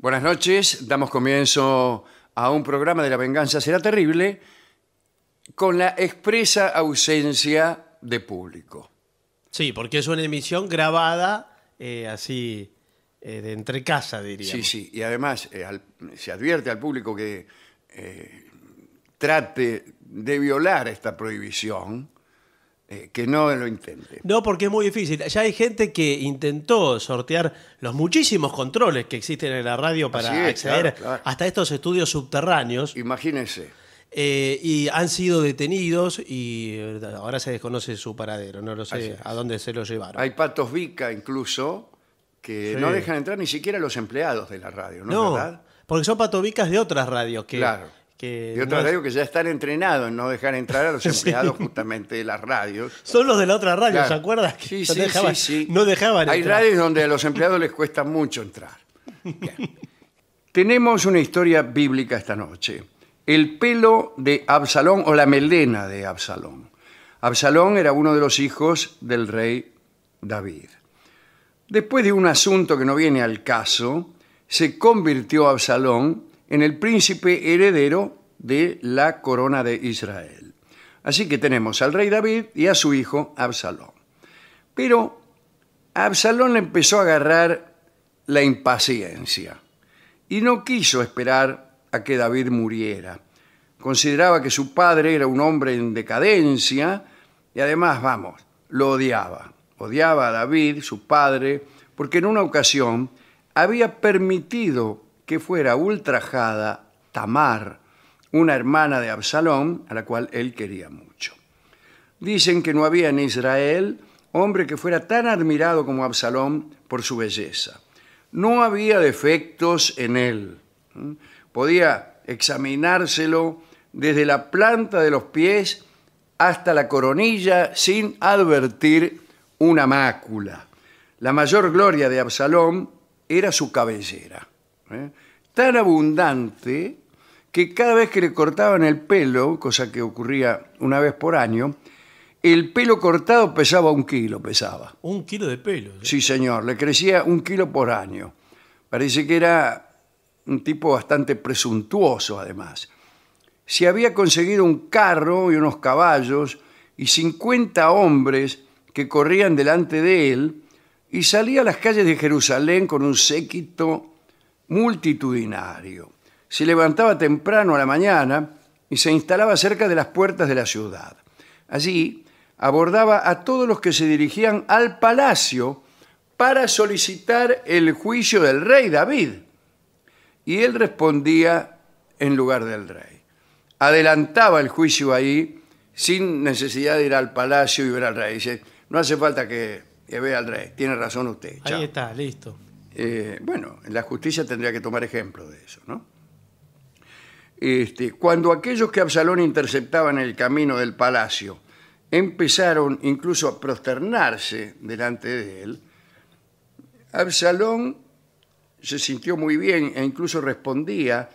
Buenas noches, damos comienzo a un programa de La venganza será terrible con la expresa ausencia de público. Sí, porque es una emisión grabada eh, así eh, de entre casa, diría. Sí, sí, y además eh, se advierte al público que trate de violar esta prohibición eh, que no lo intente. No, porque es muy difícil. Ya hay gente que intentó sortear los muchísimos controles que existen en la radio para acceder hasta estos estudios subterráneos. Imagínense. Eh, y han sido detenidos y eh, ahora se desconoce su paradero, no lo sé a dónde se lo llevaron. Hay patos vica incluso que no dejan entrar ni siquiera los empleados de la radio, ¿no? no porque son patovicas de otras radios que claro. Que de radios que ya están entrenados en no dejar entrar a los empleados justamente de las radios. Son los de la otra radio, ¿se acuerdan? Sí, sí, sí, No dejaban entrar. Hay radios donde a los empleados les cuesta mucho entrar. Tenemos una historia bíblica esta noche. El pelo de Absalón o la melena de Absalón. Absalón era uno de los hijos del rey David. Después de un asunto que no viene al caso, se convirtió Absalón en el príncipe heredero de la corona de Israel. Así que tenemos al rey David y a su hijo Absalón. Pero Absalón le empezó a agarrar la impaciencia y no quiso esperar a que David muriera. Consideraba que su padre era un hombre en decadencia y además, vamos, lo odiaba. Odiaba a David, su padre, porque en una ocasión había permitido que fuera ultrajada Tamar, una hermana de Absalón, a la cual él quería mucho. Dicen que no había en Israel hombre que fuera tan admirado como Absalón por su belleza. No había defectos en él. Podía examinárselo desde la planta de los pies hasta la coronilla sin advertir una mácula. La mayor gloria de Absalón era su cabellera. ¿eh? tan abundante que cada vez que le cortaban el pelo, cosa que ocurría una vez por año, el pelo cortado pesaba un kilo, pesaba. Un kilo de pelo. ¿sí? ¿eh? Sí, señor, le crecía un kilo por año. Parece que era un tipo bastante presuntuoso, además. Se había conseguido un carro y unos caballos y 50 hombres que corrían delante de él y salía a las calles de Jerusalén con un séquito multitudinario. Se levantaba temprano a la mañana y se instalaba cerca de las puertas de la ciudad. Allí abordaba a todos los que se dirigían al palacio para solicitar el juicio del rey David. Y él respondía en lugar del rey. Adelantaba el juicio ahí sin necesidad de ir al palacio y ver al rey. Dice, no hace falta que, vea al rey, tiene razón usted. Ahí está, listo. Eh, bueno, la justicia tendría que tomar ejemplo de eso, ¿no? Este, cuando aquellos que Absalón interceptaban en el camino del palacio empezaron incluso a prosternarse delante de él, Absalón se sintió muy bien e incluso respondía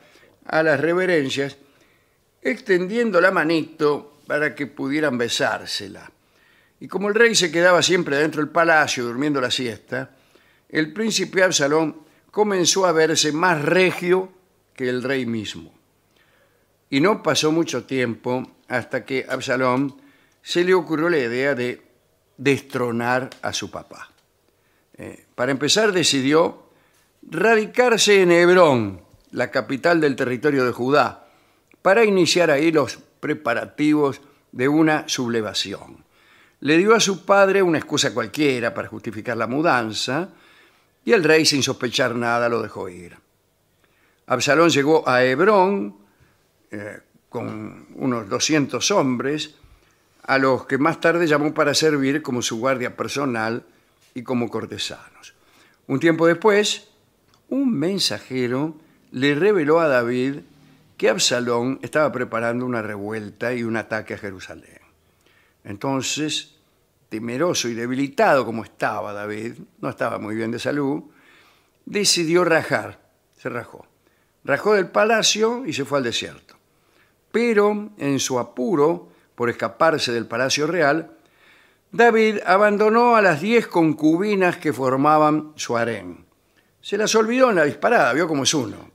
a las reverencias extendiendo la manito para que pudieran besársela. Y como el rey se quedaba siempre dentro del palacio durmiendo la siesta, el príncipe Absalón comenzó a verse más regio que el rey mismo. Y no pasó mucho tiempo hasta que Absalón se le ocurrió la idea de destronar a su papá. Eh, para empezar, decidió radicarse en Hebrón, la capital del territorio de Judá, para iniciar ahí los preparativos de una sublevación. Le dio a su padre una excusa cualquiera para justificar la mudanza y el rey, sin sospechar nada, lo dejó ir. Absalón llegó a Hebrón eh, con unos 200 hombres, a los que más tarde llamó para servir como su guardia personal y como cortesanos. Un tiempo después, un mensajero le reveló a David que Absalón estaba preparando una revuelta y un ataque a Jerusalén. Entonces temeroso y debilitado como estaba David, no estaba muy bien de salud, decidió rajar, se rajó. Rajó del palacio y se fue al desierto. Pero en su apuro por escaparse del palacio real, David abandonó a las diez concubinas que formaban su harén. Se las olvidó en la disparada, vio como es uno.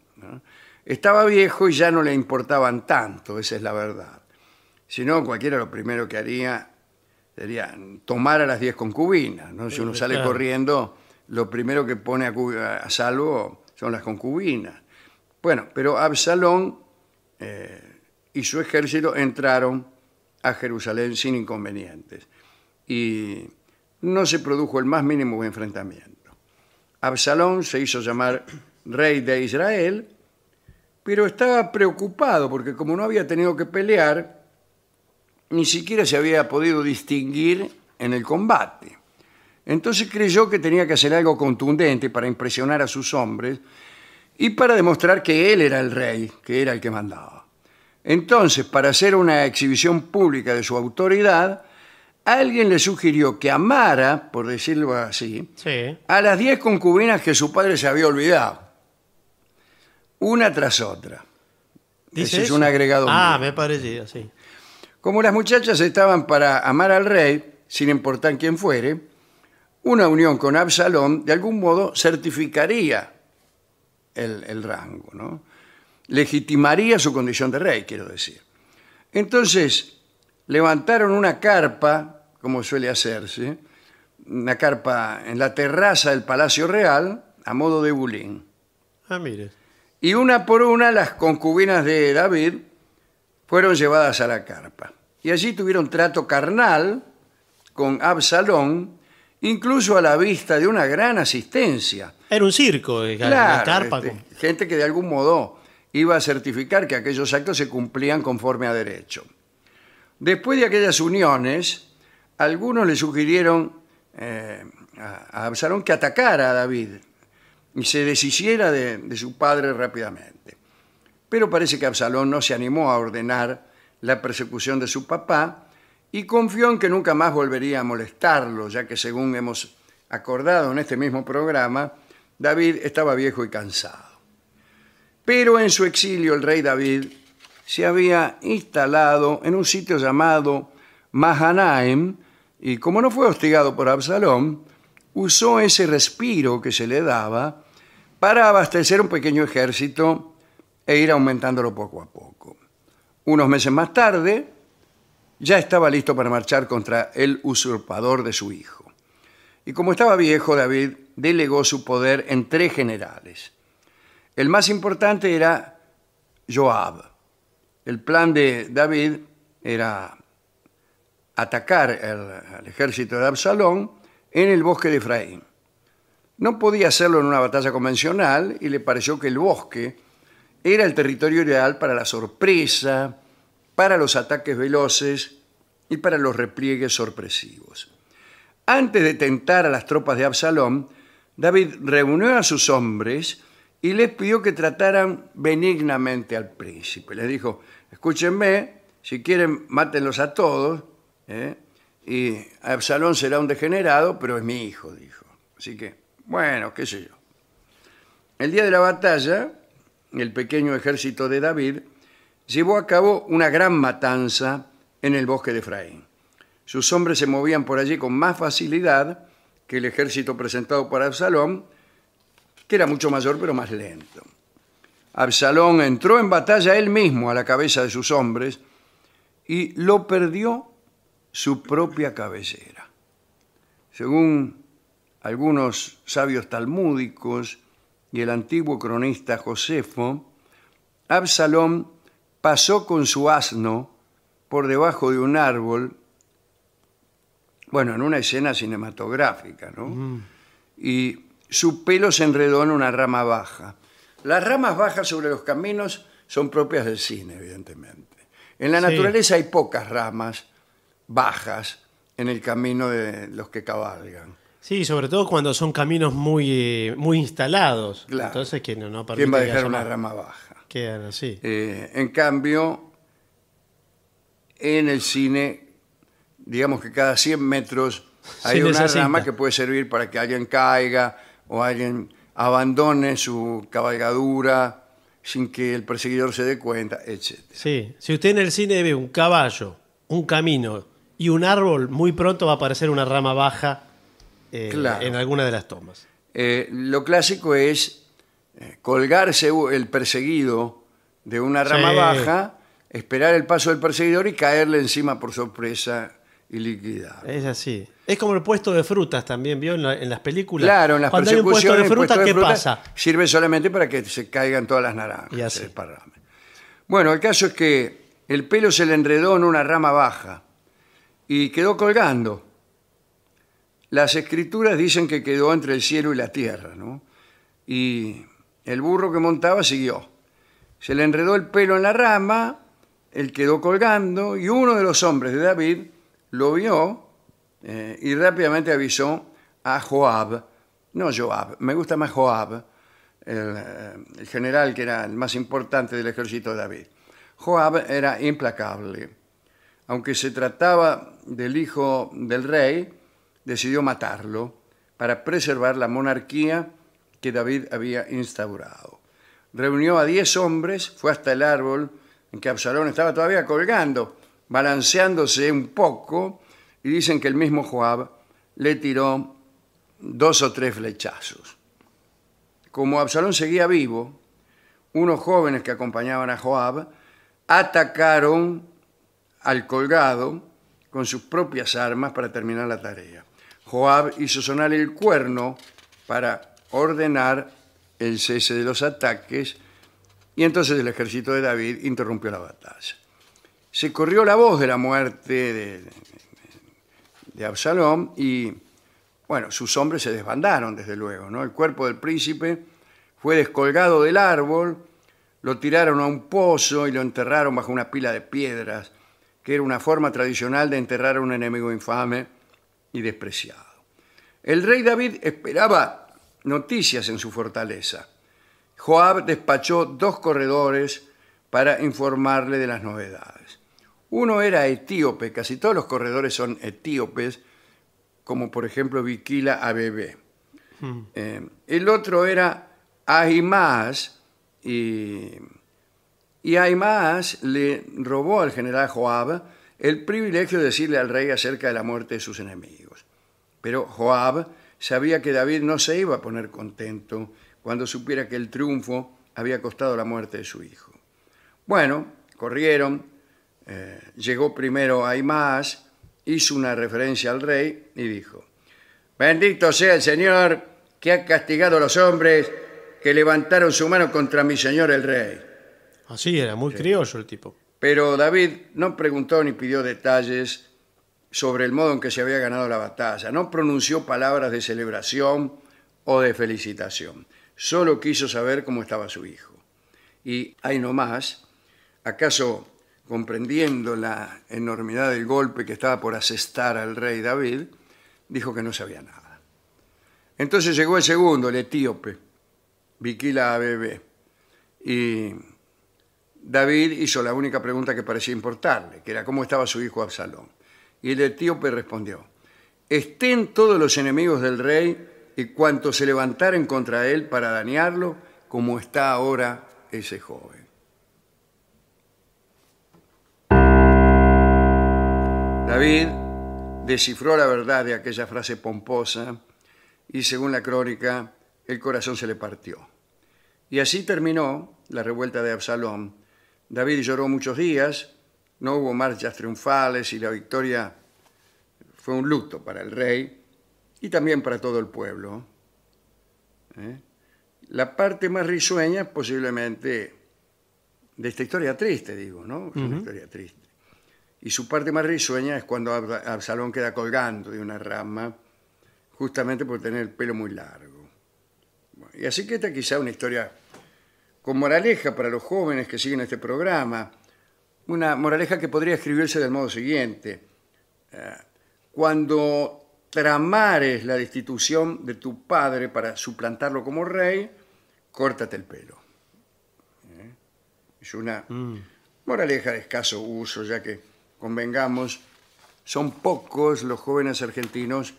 Estaba viejo y ya no le importaban tanto, esa es la verdad. Si no, cualquiera lo primero que haría sería tomar a las diez concubinas. ¿no? Si uno sale corriendo, lo primero que pone a, salvo son las concubinas. Bueno, pero Absalón eh, y su ejército entraron a Jerusalén sin inconvenientes y no se produjo el más mínimo enfrentamiento. Absalón se hizo llamar rey de Israel, pero estaba preocupado porque como no había tenido que pelear, ni siquiera se había podido distinguir en el combate. Entonces creyó que tenía que hacer algo contundente para impresionar a sus hombres y para demostrar que él era el rey, que era el que mandaba. Entonces, para hacer una exhibición pública de su autoridad, alguien le sugirió que amara, por decirlo así, a las diez concubinas que su padre se había olvidado, una tras otra. ¿Dice es un agregado. Ah, me parecía, sí. Como las muchachas estaban para amar al rey, sin importar quién fuere, una unión con Absalón de algún modo certificaría el, rango, ¿no? legitimaría su condición de rey, quiero decir. Entonces, levantaron una carpa, como suele hacerse, una carpa en la terraza del Palacio Real, a modo de bulín. Ah, mire. Y una por una las concubinas de David fueron llevadas a la carpa. Y allí tuvieron trato carnal con Absalón, incluso a la vista de una gran asistencia. Era un circo, eh, la este, carpa. gente que de algún modo iba a certificar que aquellos actos se cumplían conforme a derecho. Después de aquellas uniones, algunos le sugirieron eh, a, Absalón que atacara a David y se deshiciera de su padre rápidamente. Pero parece que Absalón no se animó a ordenar la persecución de su papá y confió en que nunca más volvería a molestarlo, ya que según hemos acordado en este mismo programa, David estaba viejo y cansado. Pero en su exilio el rey David se había instalado en un sitio llamado Mahanaim y como no fue hostigado por Absalón, usó ese respiro que se le daba para abastecer un pequeño ejército e ir aumentándolo poco a poco. Unos meses más tarde, ya estaba listo para marchar contra el usurpador de su hijo. Y como estaba viejo, David delegó su poder en tres generales. El más importante era Joab. El plan de David era atacar al ejército de Absalón en el bosque de Efraín. No podía hacerlo en una batalla convencional y le pareció que el bosque era el territorio ideal para la sorpresa, para los ataques veloces y para los repliegues sorpresivos. Antes de tentar a las tropas de Absalón, David reunió a sus hombres y les pidió que trataran benignamente al príncipe. Les dijo, escúchenme, si quieren mátenlos a todos, ¿eh? y Absalón será un degenerado, pero es mi hijo, dijo. Así que, bueno, qué sé yo. El día de la batalla, el pequeño ejército de David, llevó a cabo una gran matanza en el bosque de Efraín. Sus hombres se movían por allí con más facilidad que el ejército presentado por Absalón, que era mucho mayor pero más lento. Absalón entró en batalla él mismo a la cabeza de sus hombres y lo perdió su propia cabecera. Según algunos sabios talmúdicos, y el antiguo cronista Josefo, Absalom pasó con su asno por debajo de un árbol, bueno, en una escena cinematográfica, ¿no? Mm. Y su pelo se enredó en una rama baja. Las ramas bajas sobre los caminos son propias del cine, evidentemente. En la naturaleza hay pocas ramas bajas en el camino de los que cabalgan. Sí, sobre todo cuando son caminos muy, eh, muy instalados. Entonces, que no, ¿Quién va a dejar una rama baja? Quedan así. Eh, en cambio, en el cine, digamos que cada 100 metros hay una rama que puede servir para que alguien caiga o alguien abandone su cabalgadura sin que el perseguidor se dé cuenta, etc. Sí, si usted en el cine ve un caballo, un camino y un árbol, muy pronto va a aparecer una rama baja eh, en alguna de las tomas. Eh, lo clásico es eh, colgarse el perseguido de una rama baja, esperar el paso del perseguidor y caerle encima por sorpresa y liquidar. Es así. Es como el puesto de frutas también, ¿vio? En, las películas. Claro, las Cuando hay un puesto de frutas, ¿qué pasa? Sirve solamente para que se caigan todas las naranjas. Y así. bueno, el caso es que el pelo se le enredó en una rama baja y quedó colgando. Las escrituras dicen que quedó entre el cielo y la tierra, ¿no? Y el burro que montaba siguió. Se le enredó el pelo en la rama, él quedó colgando y uno de los hombres de David lo vio eh, y rápidamente avisó a Joab, no Joab, me gusta más Joab, eh, el, general que era el más importante del ejército de David. Joab era implacable. Aunque se trataba del hijo del rey, decidió matarlo para preservar la monarquía que David había instaurado. Reunió a diez hombres, fue hasta el árbol en que Absalón estaba todavía colgando, balanceándose un poco, y dicen que el mismo Joab le tiró dos o tres flechazos. Como Absalón seguía vivo, unos jóvenes que acompañaban a Joab atacaron al colgado con sus propias armas para terminar la tarea. Joab hizo sonar el cuerno para ordenar el cese de los ataques y entonces el ejército de David interrumpió la batalla. Se corrió la voz de la muerte de, de Absalom y, bueno, sus hombres se desbandaron, desde luego, ¿no? El cuerpo del príncipe fue descolgado del árbol, lo tiraron a un pozo y lo enterraron bajo una pila de piedras, que era una forma tradicional de enterrar a un enemigo infame y despreciado. El rey David esperaba noticias en su fortaleza. Joab despachó dos corredores para informarle de las novedades. Uno era etíope, casi todos los corredores son etíopes, como por ejemplo Viquila Abebe. Hmm. Eh, el otro era Ajimás y, y le robó al general Joab el privilegio de decirle al rey acerca de la muerte de sus enemigos. Pero Joab sabía que David no se iba a poner contento cuando supiera que el triunfo había costado la muerte de su hijo. Bueno, corrieron, eh, llegó primero a hizo una referencia al rey y dijo, bendito sea el Señor que ha castigado a los hombres que levantaron su mano contra mi señor el rey. Así era, muy crioso criollo el tipo. Pero David no preguntó ni pidió detalles sobre el modo en que se había ganado la batalla, no pronunció palabras de celebración o de felicitación, solo quiso saber cómo estaba su hijo. Y ahí nomás, acaso comprendiendo la enormidad del golpe que estaba por asestar al rey David, dijo que no sabía nada. Entonces llegó el segundo, el etíope, Bikila Bebé, y David hizo la única pregunta que parecía importarle, que era cómo estaba su hijo Absalón. Y el etíope respondió, estén todos los enemigos del rey y cuantos se levantaren contra él para dañarlo, como está ahora ese joven. David descifró la verdad de aquella frase pomposa y según la crónica, el corazón se le partió. Y así terminó la revuelta de Absalón, David lloró muchos días, no hubo marchas triunfales y la victoria fue un luto para el rey y también para todo el pueblo. ¿eh? La parte más risueña posiblemente de esta historia triste, digo, ¿no? una historia triste. Y su parte más risueña es cuando Absalón queda colgando de una rama, justamente por tener el pelo muy largo. y así que esta quizá una historia con moraleja para los jóvenes que siguen este programa, una moraleja que podría escribirse del modo siguiente. Eh, cuando tramares la destitución de tu padre para suplantarlo como rey, córtate el pelo. Eh, es una mm. moraleja de escaso uso, ya que, convengamos, son pocos los jóvenes argentinos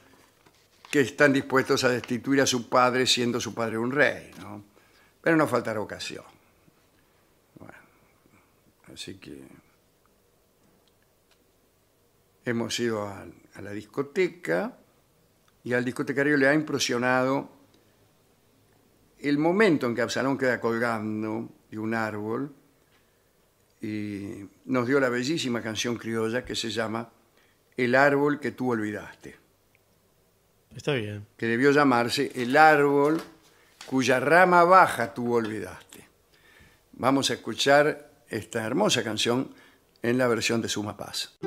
que están dispuestos a destituir a su padre siendo su padre un rey. ¿no? Pero no faltará ocasión. Bueno, así que hemos ido a, a la discoteca y al discotecario le ha impresionado el momento en que Absalón queda colgando de un árbol y nos dio la bellísima canción criolla que se llama El árbol que tú olvidaste. Está bien. Que debió llamarse El árbol cuya rama baja tú olvidaste. Vamos a escuchar esta hermosa canción en la versión de Suma Paz.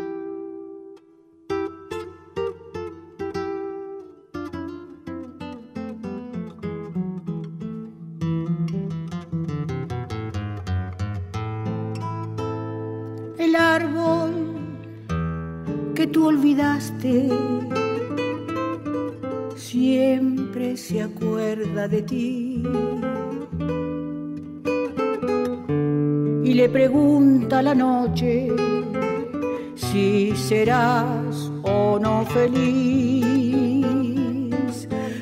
El árbol que tú olvidaste se acuerda de ti. Y le pregunta la noche si serás o no feliz.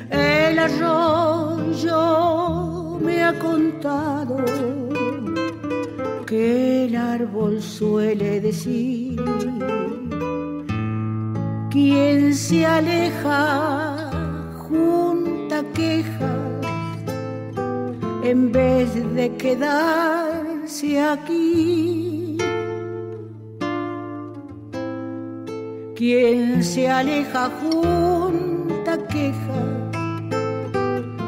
El arroyo me ha contado que el árbol suele decir, quien se aleja en vez de quedarse aquí. Quien se aleja junta queja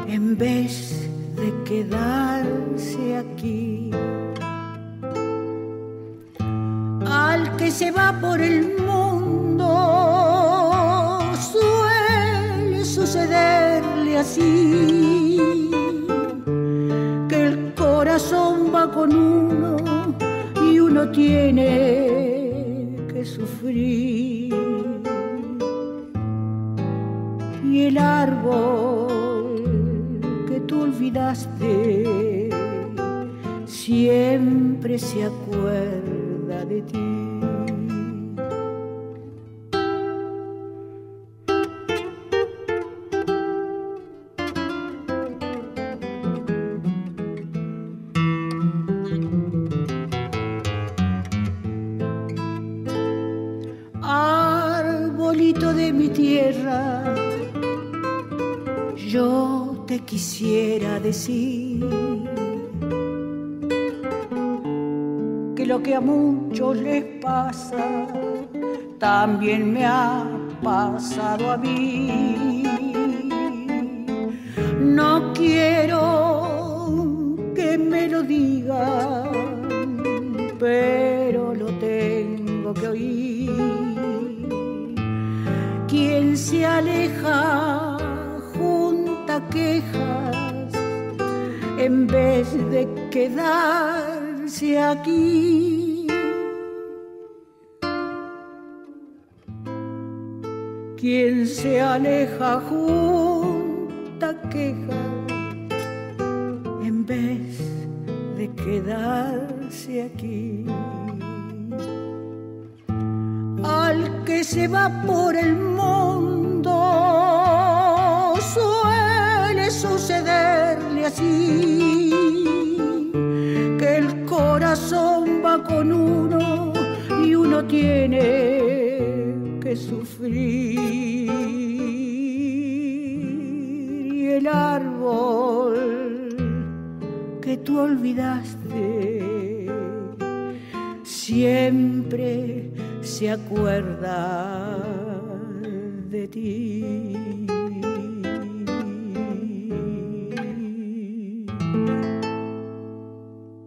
en vez de quedarse aquí. Al que se va por el mundo suele sucederle así con uno y uno tiene que sufrir. Y el árbol que tú olvidaste siempre se acuerda de ti. les pasa, también me ha pasado a mí. No quiero que me lo digan, pero lo tengo que oír. Quien se aleja junta quejas en vez de quedarse aquí. Quien se aleja junta queja en vez de quedarse aquí. Al que se va por el mundo suele sucederle así, que el corazón va con uno y uno tiene sufrir y el árbol que tú olvidaste siempre se acuerda de ti.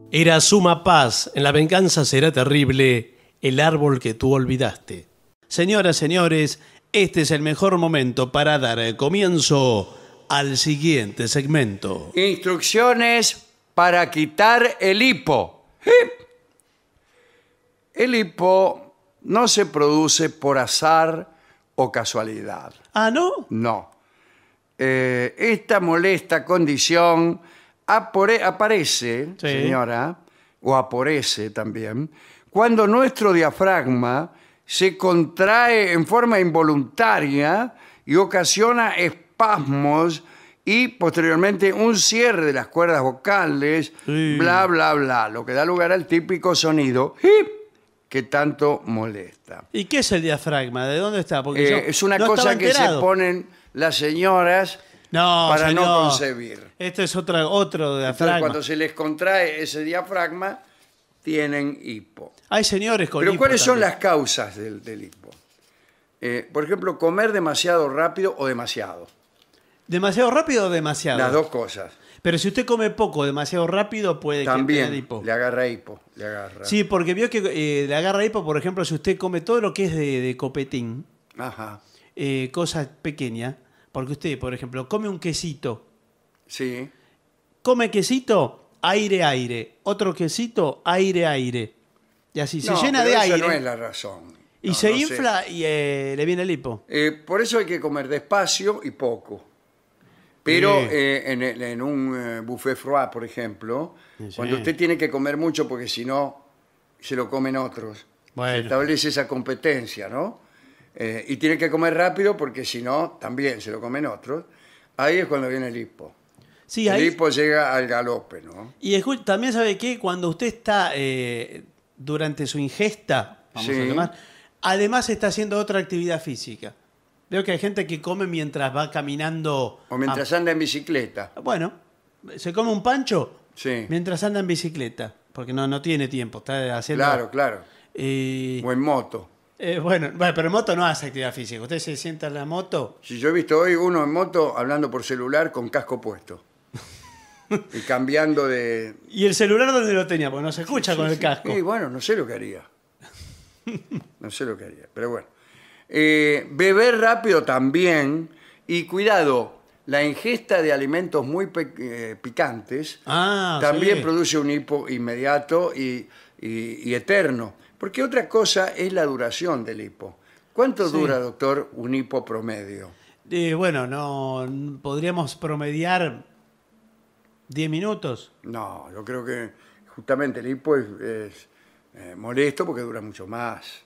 Era suma paz, en la venganza será terrible el árbol que tú olvidaste. Señoras, señores, este es el mejor momento para dar comienzo al siguiente segmento. Instrucciones para quitar el hipo. El hipo no se produce por azar o casualidad. Ah, ¿no? No. Eh, esta molesta condición aparece, señora, o aparece también, cuando nuestro diafragma se contrae en forma involuntaria y ocasiona espasmos y posteriormente un cierre de las cuerdas vocales, bla, bla, bla, lo que da lugar al típico sonido hip, que tanto molesta. ¿Y qué es el diafragma? ¿De dónde está? Porque eh, es una cosa que se ponen las señoras para no concebir. Este es otro, otro diafragma. cuando se les contrae ese diafragma, tienen hip. Hay señores con Pero ¿cuáles son las causas del, hipo? Eh, por ejemplo, comer demasiado rápido o demasiado. ¿Demasiado rápido o demasiado? Las dos cosas. Pero si usted come poco, demasiado rápido, puede También que tenga hipo. le agarra hipo. Sí, porque vio que eh, le agarra hipo, por ejemplo, si usted come todo lo que es de, copetín, Ajá. Eh, cosas pequeñas, porque usted, por ejemplo, come un quesito, Sí. come quesito, aire, aire, otro quesito, aire, aire. Y así, se llena de aire. Esa no es la razón. y se infla y eh, le viene el hipo. Eh, por eso hay que comer despacio y poco. Pero eh, en, un buffet froid, por ejemplo, cuando usted tiene que comer mucho porque si no se lo comen otros, Bueno. establece esa competencia, ¿no? y tiene que comer rápido porque si no también se lo comen otros. Ahí es cuando viene el hipo. El hipo llega al galope, ¿no? Y también sabe que cuando usted está durante su ingesta, vamos a llamar, además está haciendo otra actividad física. Veo que hay gente que come mientras va caminando. O mientras anda en bicicleta. Bueno, se come un pancho mientras anda en bicicleta, porque no, no tiene tiempo, está haciendo... Claro, claro. Eh, o en moto. Eh, bueno, pero en moto no hace actividad física. ¿Usted se sienta en la moto? Sí, yo he visto hoy uno en moto hablando por celular con casco puesto y cambiando de... ¿Y el celular dónde lo tenía? Pues no se escucha con el casco. y bueno, no sé lo que haría. No sé lo que haría, pero bueno. Eh, beber rápido también y cuidado, la ingesta de alimentos muy eh, picantes ah, también produce un hipo inmediato y, eterno. Porque otra cosa es la duración del hipo. ¿Cuánto dura, doctor, un hipo promedio? Eh, bueno, no podríamos promediar ¿Diez minutos? No, yo creo que justamente el hipo es, eh, molesto porque dura mucho más.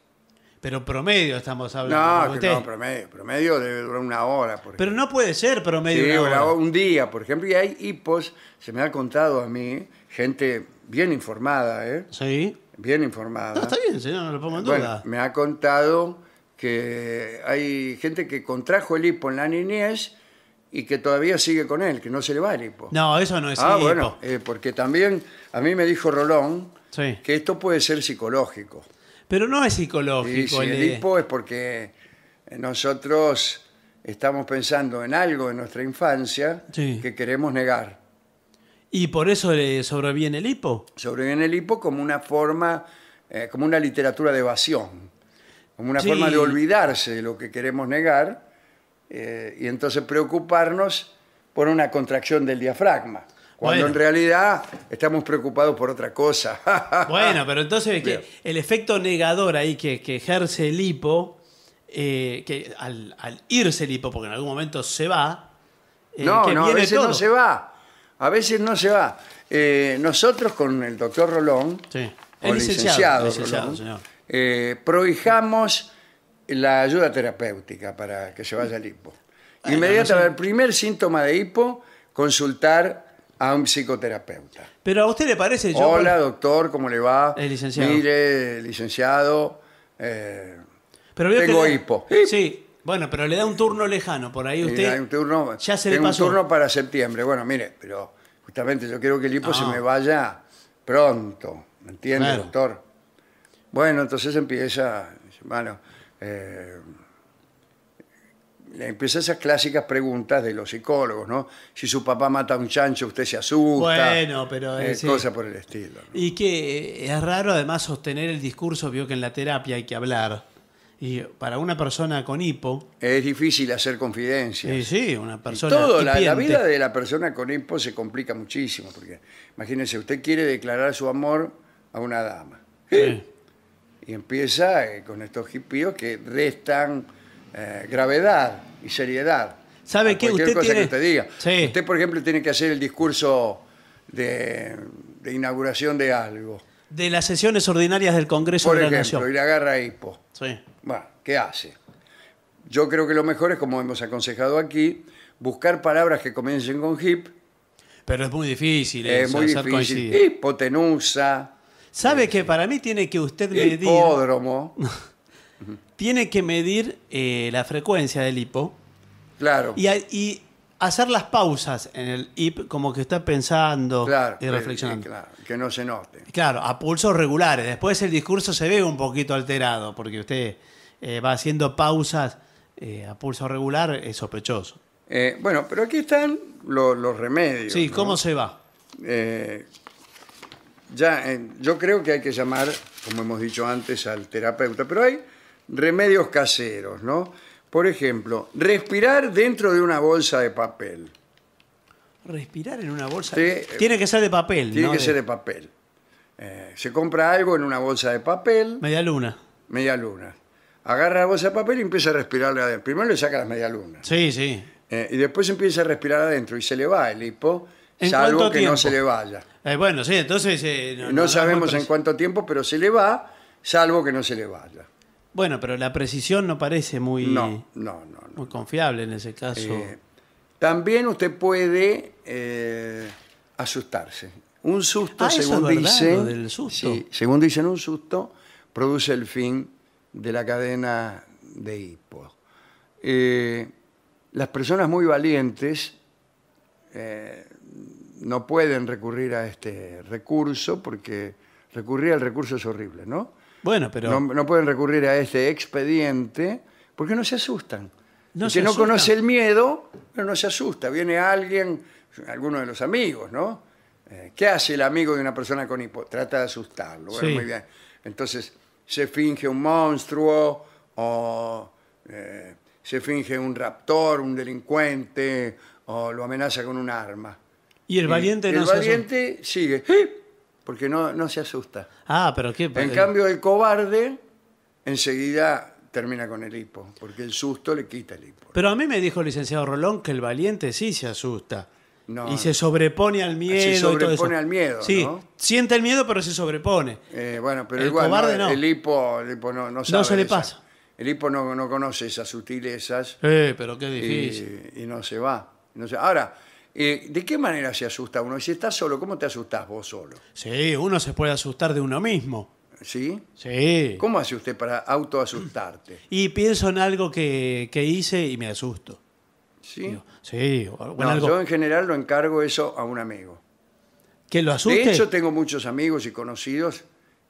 Pero promedio estamos hablando. No, no, promedio. Promedio debe durar una hora. Por Pero no puede ser promedio. una hora. un día, por ejemplo. Y hay hipos, se me ha contado a mí, gente bien informada, ¿eh? Sí. Bien informada. está bien, señor, no lo pongo en Me ha contado que hay gente que contrajo el hipo en la niñez y que todavía sigue con él, que no se le va el hipo. No, eso no es Ah, bueno, eh, porque también a mí me dijo Rolón que esto puede ser psicológico. Pero no es psicológico. el hipo es porque nosotros estamos pensando en algo en nuestra infancia que queremos negar. Y por eso le sobreviene el hipo. Sobreviene el hipo como una forma, eh, como una literatura de evasión, como una forma de olvidarse de lo que queremos negar eh, y entonces preocuparnos por una contracción del diafragma. Cuando en realidad estamos preocupados por otra cosa. bueno, pero entonces el efecto negador ahí que, ejerce el hipo, eh, que al, irse el hipo, porque en algún momento se va. Eh, no, a veces no se va. A veces no se va. nosotros con el doctor Rolón, sí. el licenciado, Rolón, prohijamos la ayuda terapéutica para que se vaya el hipo. Inmediatamente, el primer síntoma de hipo, consultar a un psicoterapeuta. Pero a usted le parece... Yo Hola, doctor, ¿cómo le va? El licenciado. Mire, licenciado, eh, pero tengo hipo. Sí, bueno, pero le da un turno lejano, por ahí usted... un turno, ya se pasó. un turno para septiembre. Bueno, mire, pero justamente yo quiero que el hipo se ah. me vaya pronto, ¿me entiende, doctor? Bueno, entonces empieza, bueno, eh, le empieza esas clásicas preguntas de los psicólogos, ¿no? Si su papá mata a un chancho, usted se asusta. Bueno, pero... es eh, eh, cosa por el estilo. Y que es raro además sostener el discurso, vio que en la terapia hay que hablar. Y para una persona con hipo... Es difícil hacer confidencias. Sí, sí, una persona... todo, la, vida de la persona con hipo se complica muchísimo, porque imagínense, usted quiere declarar su amor a una dama y empieza eh, con estos hipíos que restan eh, gravedad y seriedad. ¿Sabe qué? usted cosa tiene... que usted diga. Usted, por ejemplo, tiene que hacer el discurso de, inauguración de algo. De las sesiones ordinarias del Congreso por de la Nación. y le agarra hipo. Sí. Bueno, ¿qué hace? Yo creo que lo mejor es, como hemos aconsejado aquí, buscar palabras que comiencen con hip. Pero es muy difícil. Es eh, muy difícil. Hipotenusa ¿Sabe que para mí tiene que usted medir. tiene que medir eh, la frecuencia del hipo. Claro. Y, hacer las pausas en el hip, como que está pensando y eh, reflexionando. Eh, claro, que no se note. Claro, a pulsos regulares. Después el discurso se ve un poquito alterado, porque usted va haciendo pausas a pulso regular, es sospechoso. bueno, pero aquí están los remedios. Sí, ¿cómo se va? ya, eh, yo creo que hay que llamar, como hemos dicho antes, al terapeuta, pero hay remedios caseros, ¿no? Por ejemplo, respirar dentro de una bolsa de papel. Respirar en una bolsa. Eh, tiene que ser de papel. Tiene que ser de papel. Eh, se compra algo en una bolsa de papel. Media luna. Media luna. Agarra la bolsa de papel y empieza a respirarle adentro. Primero le saca las media Sí, sí. y después empieza a respirar adentro y se le va el hipo salvo que no se le vaya. Eh, bueno, sí, entonces... Eh, no, sabemos en cuánto tiempo, pero se le va, salvo que no se le vaya. Bueno, pero la precisión no parece muy, no, no, no, muy confiable en ese caso. Eh, también usted puede asustarse. Un susto, ah, según es dicen, Sí, según dicen, un susto produce el fin de la cadena de hipo. las personas muy valientes no pueden recurrir a este recurso porque recurrir al recurso es horrible, ¿no? Bueno, pero... No, pueden recurrir a este expediente porque no se asustan. si no conoce el miedo, pero no se asusta. Viene alguien, alguno de los amigos, ¿no? Eh, ¿Qué hace el amigo de una persona con hipo? Trata de asustarlo. muy bien. Entonces, se finge un monstruo o eh, se finge un raptor, un delincuente o lo amenaza con un arma. ¿Y el eh, valiente no El valiente sigue, ¡Eh! porque no, no se asusta. Ah, pero qué. En eh, cambio, el cobarde enseguida termina con el hipo, porque el susto le quita el hipo. Pero a mí me dijo el licenciado Rolón que el valiente sí se asusta. y se sobrepone al ah, miedo. y todo eso. al miedo. Sí, siente el miedo, pero se sobrepone. bueno, pero el igual el hipo, no, se le pasa. El hipo no, conoce esas sutilezas. Eh, pero qué difícil. Y, no se va. Ahora, eh, ¿De qué manera se asusta uno? Y si estás solo, ¿cómo te asustás vos solo? Sí, uno se puede asustar de uno mismo. ¿Sí? Sí. ¿Cómo hace usted para autoasustarte? Y pienso en algo que, hice y me asusto. ¿Sí? sí. Yo en general lo encargo eso a un amigo. que lo asuste. De hecho, tengo muchos amigos y conocidos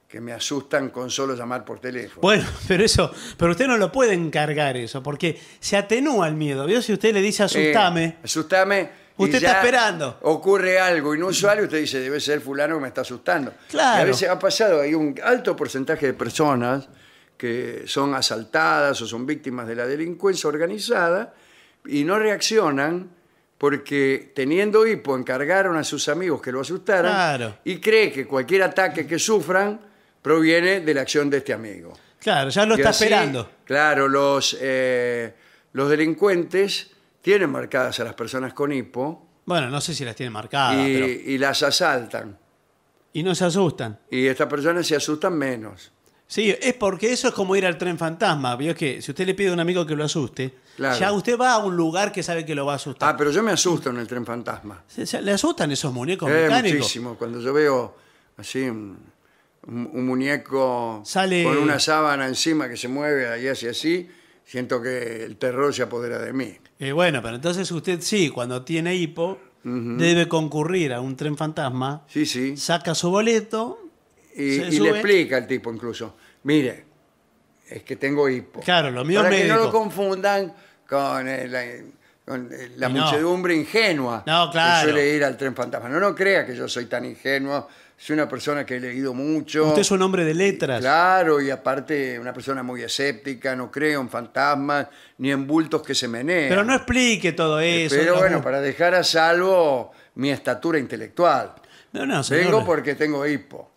que me asustan con solo llamar por teléfono. Bueno, pero eso, pero usted no lo puede encargar eso, porque se atenúa el miedo. ¿Vio? Si usted le dice eh, asustame, asustame, Usted está esperando. Ocurre algo inusual y usted dice, debe ser fulano que me está asustando. Claro. Y a veces ha pasado, hay un alto porcentaje de personas que son asaltadas o son víctimas de la delincuencia organizada y no reaccionan porque teniendo hipo encargaron a sus amigos que lo asustaran y cree que cualquier ataque que sufran proviene de la acción de este amigo. Claro, ya lo está esperando. Claro, los, eh, los delincuentes tienen marcadas a las personas con hipo Bueno, no sé si las tienen marcadas. y, las asaltan. y no se asustan. Y estas personas se asustan menos. Sí, es porque eso es como ir al tren fantasma. Vio que si usted le pide a un amigo que lo asuste, ya usted va a un lugar que sabe que lo va a asustar. Ah, pero yo me asusto en el tren fantasma. le asustan esos muñecos eh, mecánicos. muchísimo. Cuando yo veo así un, muñeco con una sábana encima que se mueve ahí hacia así, siento que el terror se apodera de mí. Eh, bueno, pero entonces usted sí, cuando tiene hipo, debe concurrir a un tren fantasma, sí, sí. saca su boleto. Y, le explica al tipo incluso, mire, es que tengo hipo. Claro, lo mío Para que no lo confundan con eh, la, eh, muchedumbre ingenua no, que suele ir al tren fantasma. No, no crea que yo soy tan ingenuo soy una persona que he leído mucho. Usted es un hombre de letras. Claro, y aparte una persona muy escéptica, no creo en fantasmas ni en bultos que se menean. Pero no explique todo eh, eso. Pero bueno, para dejar a salvo mi estatura intelectual. No, no, señor. Vengo porque tengo hipo.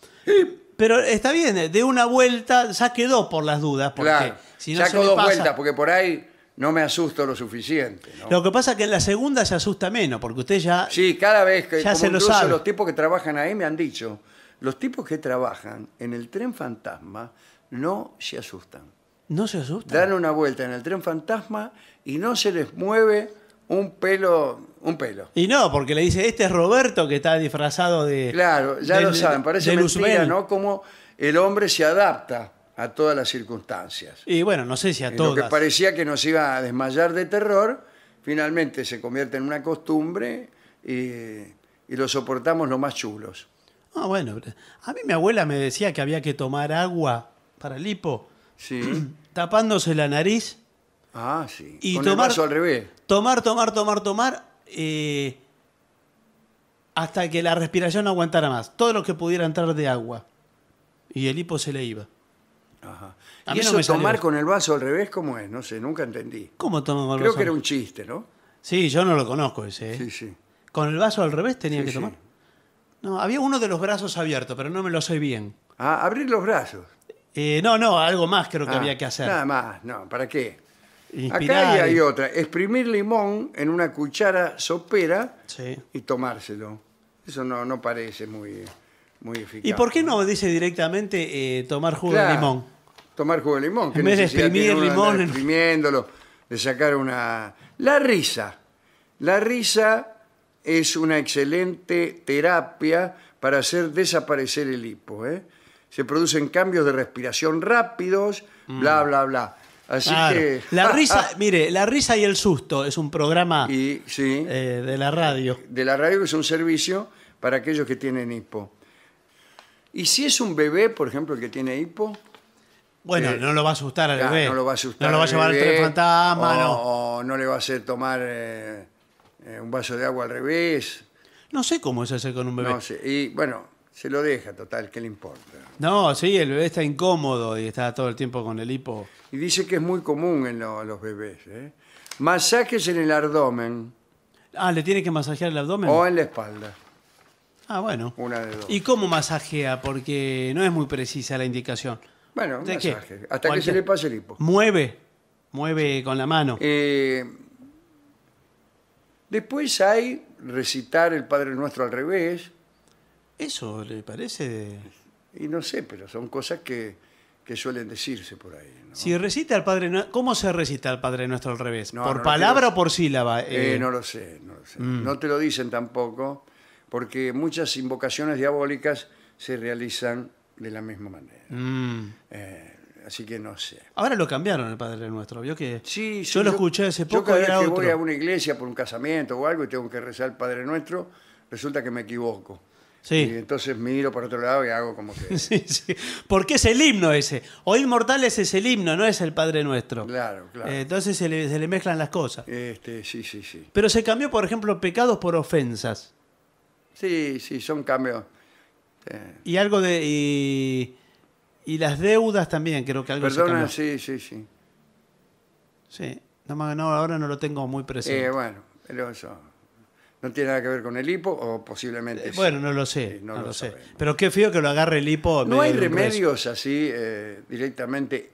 Pero está bien, de una vuelta ya quedó por las dudas. Porque claro, si saco dos vueltas, porque por ahí no me asusto lo suficiente. Lo que pasa es que en la segunda se asusta menos, porque usted ya. Sí, cada vez que. Ya se lo los tipos que trabajan ahí me han dicho: los tipos que trabajan en el tren fantasma no se asustan. No se asustan. Dan una vuelta en el tren fantasma y no se les mueve un pelo. Un pelo. Y no, porque le dice: Este es Roberto que está disfrazado de. Claro, ya lo saben, parece mentira, ¿no? Como el hombre se adapta a todas las circunstancias. Y bueno, no sé si a Lo que parecía que nos iba a desmayar de terror, finalmente se convierte en una costumbre y, lo soportamos lo más chulos. Ah, bueno, a mí mi abuela me decía que había que tomar agua para el hipo, sí. tapándose la nariz. Ah, sí. Y tomar, al revés. Tomar, tomar, tomar, tomar. Eh, hasta que la respiración no aguantara más. Todo lo que pudiera entrar de agua. Y el hipo se le iba. ¿Y eso no tomar con el vaso al revés cómo es? No sé, nunca entendí. ¿Cómo Creo que era un chiste, ¿no? Sí, yo no lo conozco ese. ¿eh? ¿Con el vaso al revés tenía que tomar? No, había uno de los brazos abiertos, pero no me lo sé bien. Ah, abrir los brazos. Eh, no, no, algo más creo que ah, había que hacer. Nada más, no, ¿para qué? Acá hay, hay otra. Exprimir limón en una cuchara sopera y tomárselo. Eso no, no parece muy, muy eficaz. ¿Y por qué no dice directamente eh, tomar jugo de limón? tomar jugo de limón. En vez de exprimir limón. Exprimiéndolo, de sacar una... La risa. La risa es una excelente terapia para hacer desaparecer el hipo. ¿eh? Se producen cambios de respiración rápidos, mm. bla, bla, bla. Así que... La risa, mire, La risa y el susto es un programa y, eh, de la radio. De la radio que es un servicio para aquellos que tienen hipo. ¿Y si es un bebé, por ejemplo, que tiene hipo? Bueno, eh, no lo va a asustar al bebé. No lo va a asustar. No lo va a llevar al tres fantasma, o, no. no le va a hacer tomar eh, eh, un vaso de agua al revés. No sé cómo es hacer con un bebé. No sé. Y bueno, se lo deja, total, ¿qué le importa? No, sí, el bebé está incómodo y está todo el tiempo con el hipo. Y dice que es muy común en los bebés. ¿eh? Masajes en el abdomen. Ah, ¿le tiene que masajear el abdomen? O en la espalda. Ah, bueno. Una de dos. ¿Y cómo masajea? Porque no es muy precisa la indicación. Bueno, un Hasta que se le pase el hipo. Mueve, mueve con la mano. Eh, después hay recitar el Padre Nuestro al revés, ¿Eso le parece? y no sé, pero son cosas que, suelen decirse por ahí. Si recita el Padre ¿cómo se recita el Padre Nuestro al revés? ¿Por palabra o por sílaba? Eh, eh, no lo sé, no lo sé. Mm. No te lo dicen tampoco, porque muchas invocaciones diabólicas se realizan de la misma manera. Mm. Eh, así que no sé. Ahora lo cambiaron el Padre Nuestro, vio que sí, yo lo escuché hace poco. Yo voy a una iglesia por un casamiento o algo y tengo que rezar el Padre Nuestro, resulta que me equivoco. Sí. Y entonces miro por otro lado y hago como que. sí, sí. Porque es el himno ese. hoy mortales es el himno, no es el Padre Nuestro. Claro, claro. Eh, entonces se le, se le, mezclan las cosas. Este, sí, sí, sí. Pero se cambió, por ejemplo, pecados por ofensas. Sí, sí, son cambios y algo de. Y, las deudas también, creo que algo Perdona, sí, sí, sí. Sí, no, no, ahora no lo tengo muy presente. Eh, bueno, pero eso. ¿No tiene nada que ver con el hipo o posiblemente eh, Bueno, no lo sé, no, lo, sé. Pero qué feo que lo agarre el hipo. no hay remedios así eh, directamente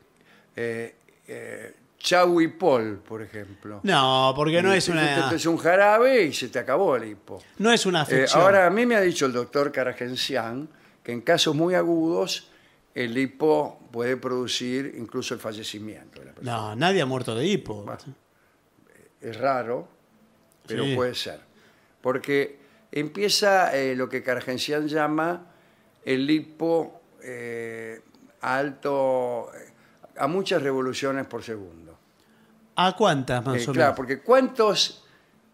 Chau y pol, por ejemplo. No, porque no es una... Es un jarabe y se te acabó el hipo. No es una eh, afección. ahora, a mí me ha dicho el doctor Caragencián que en casos muy agudos el hipo puede producir incluso el fallecimiento No, nadie ha muerto de hipo. es raro, pero puede ser. Porque empieza eh, lo que Cargencián llama el hipo eh, alto, a muchas revoluciones por segundo. ¿A cuántas más eh, o menos? Claro, porque ¿cuántos,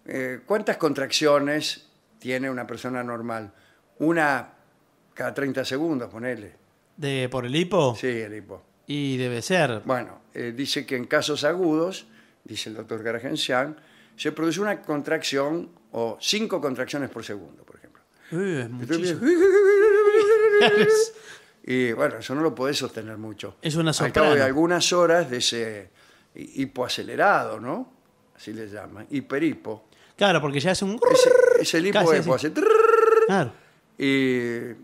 eh, ¿cuántas contracciones tiene una persona normal? Una cada 30 segundos, ponele. ¿De, ¿Por el hipo? Sí, el hipo. Y debe ser. Bueno, eh, dice que en casos agudos, dice el doctor Garagensian, se produce una contracción o cinco contracciones por segundo, por ejemplo. es y bueno, eso no lo podés sostener mucho. Es una Al cabo de algunas horas de ese hipoacelerado, ¿no? Así le llaman, hiperhipo. Claro, porque ya hace un... Es, el hipo, hace... Y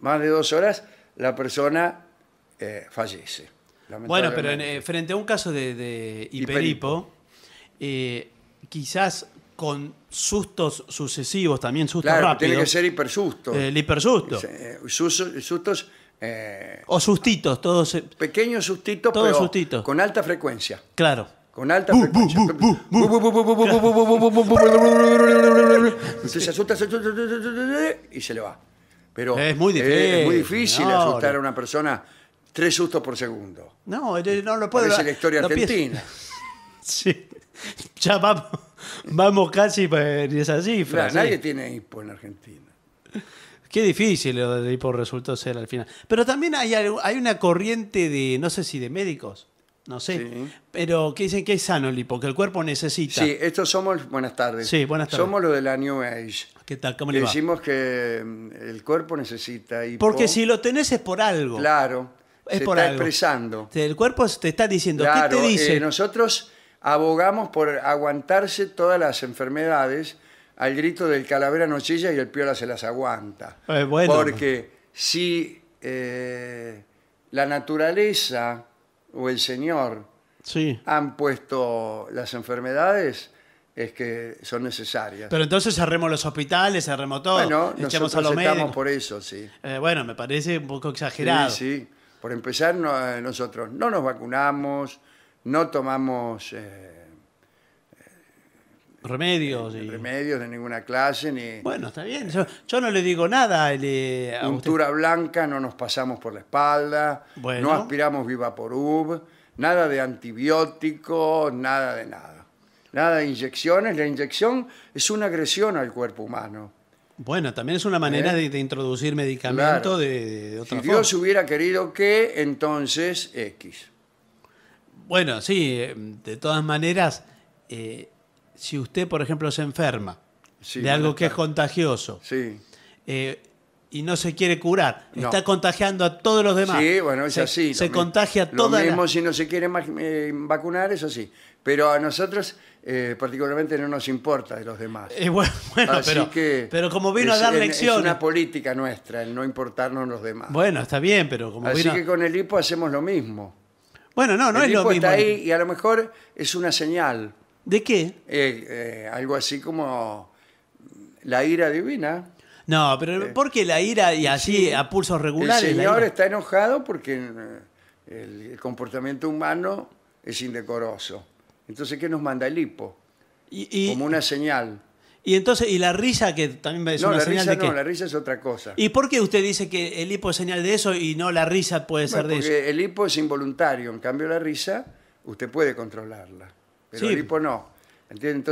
más de dos horas la persona eh, fallece. Bueno, pero eh, frente a un caso de, hiperhipo, eh, quizás con sustos sucesivos, también sustos claro, rápidos. Tiene que ser hipersusto. el hipersusto. sustos o sustitos, todos. Pequeños sustitos, pero con alta frecuencia. Claro. Con alta frecuencia. se asusta y se le va. Pero es muy difícil, asustar a una persona tres sustos por segundo. No, no lo puedo. Es la historia argentina. Ya vamos, vamos casi en esa cifra. Nadie tiene hipo en Argentina. Qué difícil lo del hipo resultó ser al final. Pero también hay, hay una corriente de, no sé si de médicos, no sé, pero que dicen que es sano el hipo, que el cuerpo necesita. Sí, estos somos, buenas tardes. Sí, buenas tardes. Somos lo de la New Age. ¿Qué tal? ¿Cómo le va? Decimos que mm, el cuerpo necesita hipo. Porque si lo tenés es por algo. Claro, es se por está expresando. El cuerpo te está diciendo, ¿qué te eh, dice? nosotros abogamos por aguantarse todas las enfermedades al grito del Calavera no chilla y el Piola se las aguanta. Eh, Porque si eh, la naturaleza o el Señor han puesto las enfermedades, es que son necesarias. Pero entonces cerremos los hospitales, cerremos todo. Bueno, echemos a los médicos. por eso, sí. Eh, bueno, me parece un poco exagerado. Sí, sí. Por empezar, nosotros no nos vacunamos, no tomamos remedios. Y... Remedios de ninguna clase, ni... Bueno, está bien, yo, no le digo nada. Le... Puntura blanca, no nos pasamos por la espalda, no aspiramos viva por uv, nada de antibióticos, nada de nada. Nada de inyecciones, la inyección es una agresión al cuerpo humano. Bueno, también es una manera ¿Eh? de, introducir medicamento de, otra otra si Dios hubiera querido que, entonces X. Bueno, sí, eh, de todas maneras, eh, si usted, por ejemplo, se enferma de algo que es contagioso sí. Eh, y no se quiere curar, está contagiando a todos los demás. Sí, bueno, es así. Se contagia a todos. Lo mismo si no se quiere eh, vacunar, eso sí. Pero a nosotros eh, particularmente no nos importa de los demás. bueno, pero, pero como vino a dar lección, Es una política nuestra el no importarnos los demás. Bueno, está bien, pero como Así que con el hipo hacemos lo mismo. Bueno, no, no es lo mismo. ahí y a lo mejor es una señal ¿De qué? Eh, eh, algo así como la ira divina. No, pero eh, ¿por qué la ira y así a pulsos regulares? El señor está enojado porque el, comportamiento humano es indecoroso. Entonces, ¿qué nos manda el hipo? Y, como una señal. Y entonces, ¿y la risa que también es una la señal risa No, la risa es otra cosa. ¿Y por qué usted dice que el hipo es señal de eso y no la risa puede ser de eso? Porque el hipo es involuntario, en cambio la risa usted puede controlarla. Sí. el hipo no.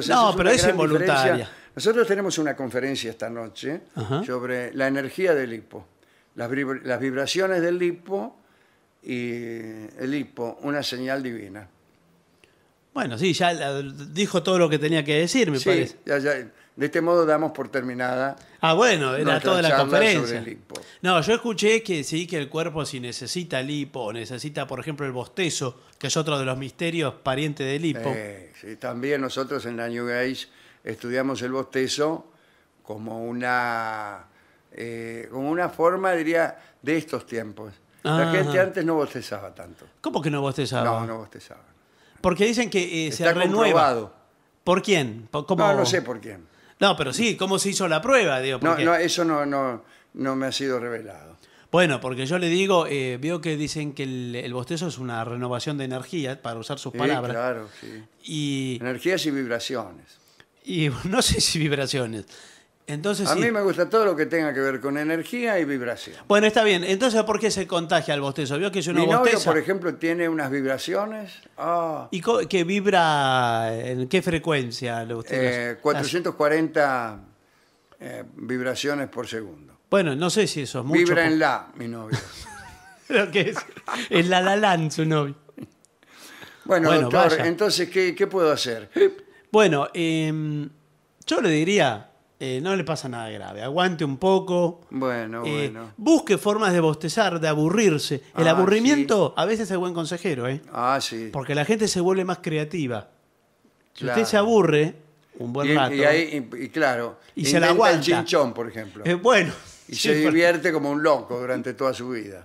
No, pero es involuntaria. Nosotros tenemos una conferencia esta noche sobre la energía del hipo, las, vibraciones del hipo y el hipo, una señal divina. Bueno, sí, ya dijo todo lo que tenía que decir, me Sí, parece. ya- ya- de este modo damos por terminada. Ah, bueno, era toda la conferencia. No, yo escuché que sí, que el cuerpo si necesita hipo o necesita, por ejemplo, el bostezo, que es otro de los misterios pariente del hipo sí, también nosotros en la New Age estudiamos el bostezo como una, eh, como una forma, diría, de estos tiempos. La gente antes no bostezaba tanto. ¿Cómo que no bostezaba? No, no bostezaba. Porque dicen que eh, se renueva. ¿Por quién? ¿Cómo? No, no sé por quién. No, pero sí, ¿cómo se hizo la prueba? no, no, eso no, no, no me ha sido revelado. Bueno, porque yo le digo, eh, veo que dicen que el, bostezo es una renovación de energía, para usar sus sí, palabras. Claro, sí. Y, Energías y vibraciones. Y no sé si vibraciones a mí me gusta todo lo que tenga que ver con energía y vibración. Bueno, está bien. Entonces, ¿por qué se contagia el bostezo? Vio que Mi novio, por ejemplo, tiene unas vibraciones. Ah. ¿Y qué vibra en qué frecuencia? 440 eh, eh, vibraciones por segundo. Bueno, no sé si eso es mucho. Vibra en la, mi novio. Lo que es, la la lan su novio. Bueno, doctor, entonces, ¿qué, puedo hacer? Bueno, em, yo le diría, eh, no le pasa nada grave. Aguante un poco. Bueno, eh, bueno. Busque formas de bostezar, de aburrirse. El ah, aburrimiento a veces es buen consejero, ¿eh? Ah, sí. Porque la gente se vuelve más creativa. Si usted se aburre un buen rato. Y, ahí, claro. Y se la aguanta. El chinchón, por ejemplo. Eh, bueno. Y se divierte como un loco durante toda su vida.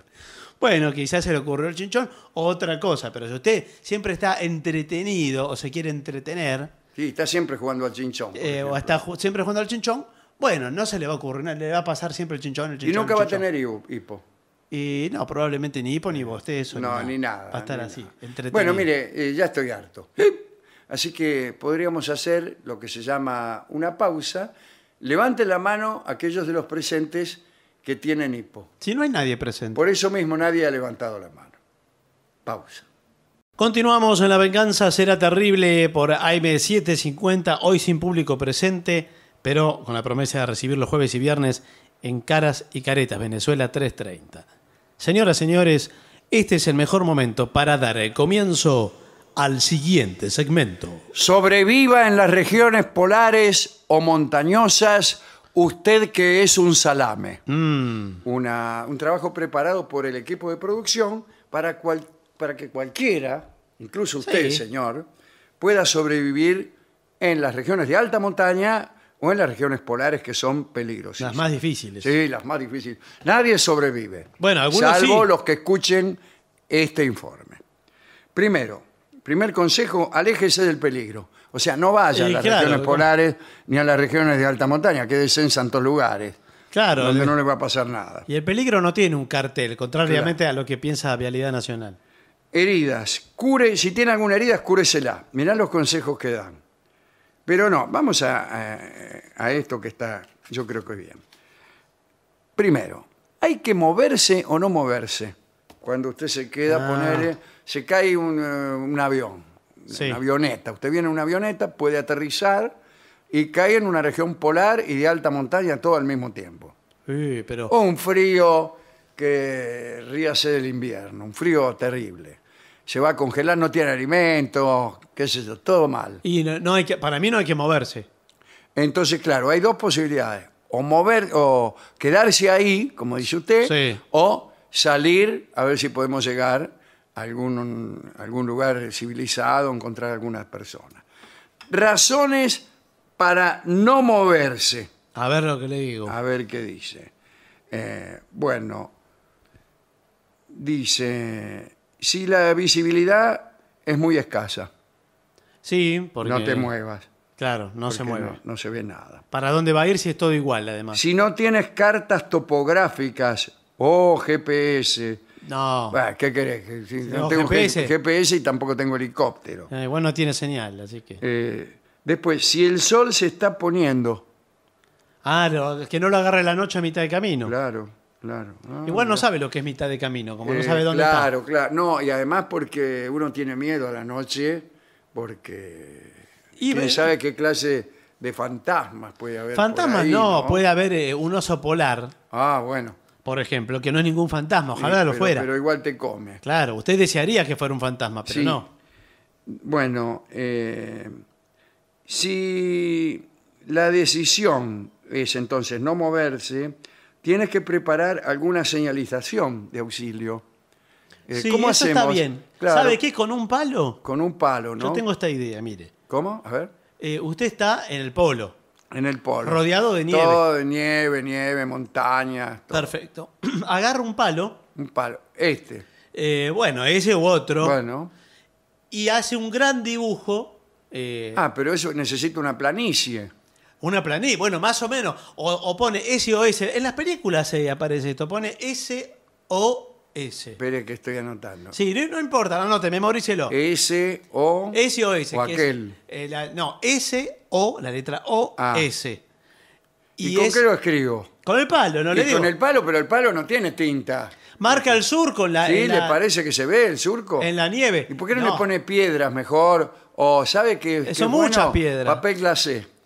Bueno, quizás se le ocurrió el chinchón otra cosa, pero si usted siempre está entretenido o se quiere entretener, Sí, está siempre jugando al chinchón. Eh, o está siempre jugando al chinchón. Bueno, no se le va a ocurrir, le va a pasar siempre el chinchón, el chinchón. Y nunca va a tener hipo. Y no, probablemente ni hipo, ni bostezo. No, ni, nada. Va a estar así, entretenido. Bueno, mire, eh, ya estoy harto. Así que podríamos hacer lo que se llama una pausa. Levante la mano aquellos de los presentes que tienen hipo. Si no hay nadie presente. Por eso mismo nadie ha levantado la mano. Pausa. Continuamos en La Venganza Será Terrible por AM750, hoy sin público presente, pero con la promesa de recibir los jueves y viernes en Caras y Caretas, Venezuela 330. Señoras, señores, este es el mejor momento para dar el comienzo al siguiente segmento. Sobreviva en las regiones polares o montañosas usted que es un salame. Mm. Una- un trabajo preparado por el equipo de producción para cualquier para que cualquiera, incluso usted, señor, pueda sobrevivir en las regiones de alta montaña o en las regiones polares que son peligrosas. Las más difíciles. Sí, las más difíciles. Nadie sobrevive. Bueno, algunos Salvo los que escuchen este informe. Primero, primer consejo, aléjese del peligro. O sea, no vaya a las regiones polares ni a las regiones de alta montaña, quédese en santos lugares, Claro. donde no le va a pasar nada. Y el peligro no tiene un cartel, contrariamente a lo que piensa Vialidad Nacional heridas. Cure, si tiene alguna herida, cúresela, Mirá los consejos que dan. Pero no, vamos a, a, esto que está, yo creo que bien. Primero, hay que moverse o no moverse. Cuando usted se queda, ah. se cae un, eh, un avión, una avioneta. Usted viene en una avioneta, puede aterrizar y cae en una región polar y de alta montaña todo al mismo tiempo. pero. O un frío que ríase del invierno, un frío terrible se va a congelar, no tiene alimentos, qué sé yo, todo mal. Y no, hay que, para mí no hay que moverse. Entonces, claro, hay dos posibilidades. O mover, o quedarse ahí, como dice usted, o salir a ver si podemos llegar a algún, algún lugar civilizado, encontrar algunas personas. Razones para no moverse. A ver lo que le digo. A ver qué dice. Eh, bueno, dice, si la visibilidad es muy escasa. Sí, porque... No te muevas. Claro, no se mueve. No, se ve nada. ¿Para dónde va a ir si es todo igual, además? Si no tienes cartas topográficas o GPS... No. ¿Qué querés? no, tengo GPS. y tampoco tengo helicóptero. igual eh, no tiene señal, así que... Eh, después, si el sol se está poniendo... Ah, que no lo agarre la noche a mitad de camino. Claro. Claro. Ah, igual no sabe lo que es mitad de camino, como no eh, sabe dónde está. Claro, claro. No, y además porque uno tiene miedo a la noche, porque y sabe qué clase de fantasmas puede haber. Fantasmas no, puede haber eh, un oso polar. Ah, bueno. Por ejemplo, que no es ningún fantasma, ojalá lo fuera. Pero igual te come. Claro, usted desearía que fuera un fantasma, pero no. Bueno, eh, si la decisión es entonces no moverse, tienes que preparar alguna señalización de auxilio. Eh, sí, eso está bien. ¿Sabe qué? Con un palo. Con un palo, ¿no? Yo tengo esta idea, mire. ¿Cómo? A ver. Eh, usted está en el polo. En el polo. Rodeado de nieve. Todo de nieve, nieve, montaña. Perfecto. Agarra un palo. Un palo. Este. Eh, bueno, ese u otro. Bueno. Y hace un gran dibujo. Eh, ah, pero eso necesita una planicie. Una planí, bueno, más o menos. O, pone o pone En las películas eh, aparece esto, pone SOS. Espere que estoy anotando. Sí, no, no importa, anote, memorícelo. S, O. S O eh, no, S, O, la letra O, S. Ah. ¿Y, con qué lo escribo? con el palo, no le digo. con el palo, pero el palo no tiene tinta. Marca el surco. la, ¿Sí? ¿Le parece que se ve el surco? en la nieve. ¿Y por qué no, le pone piedras mejor? O sabe que. Eh, son muchas piedras. Papel glacé.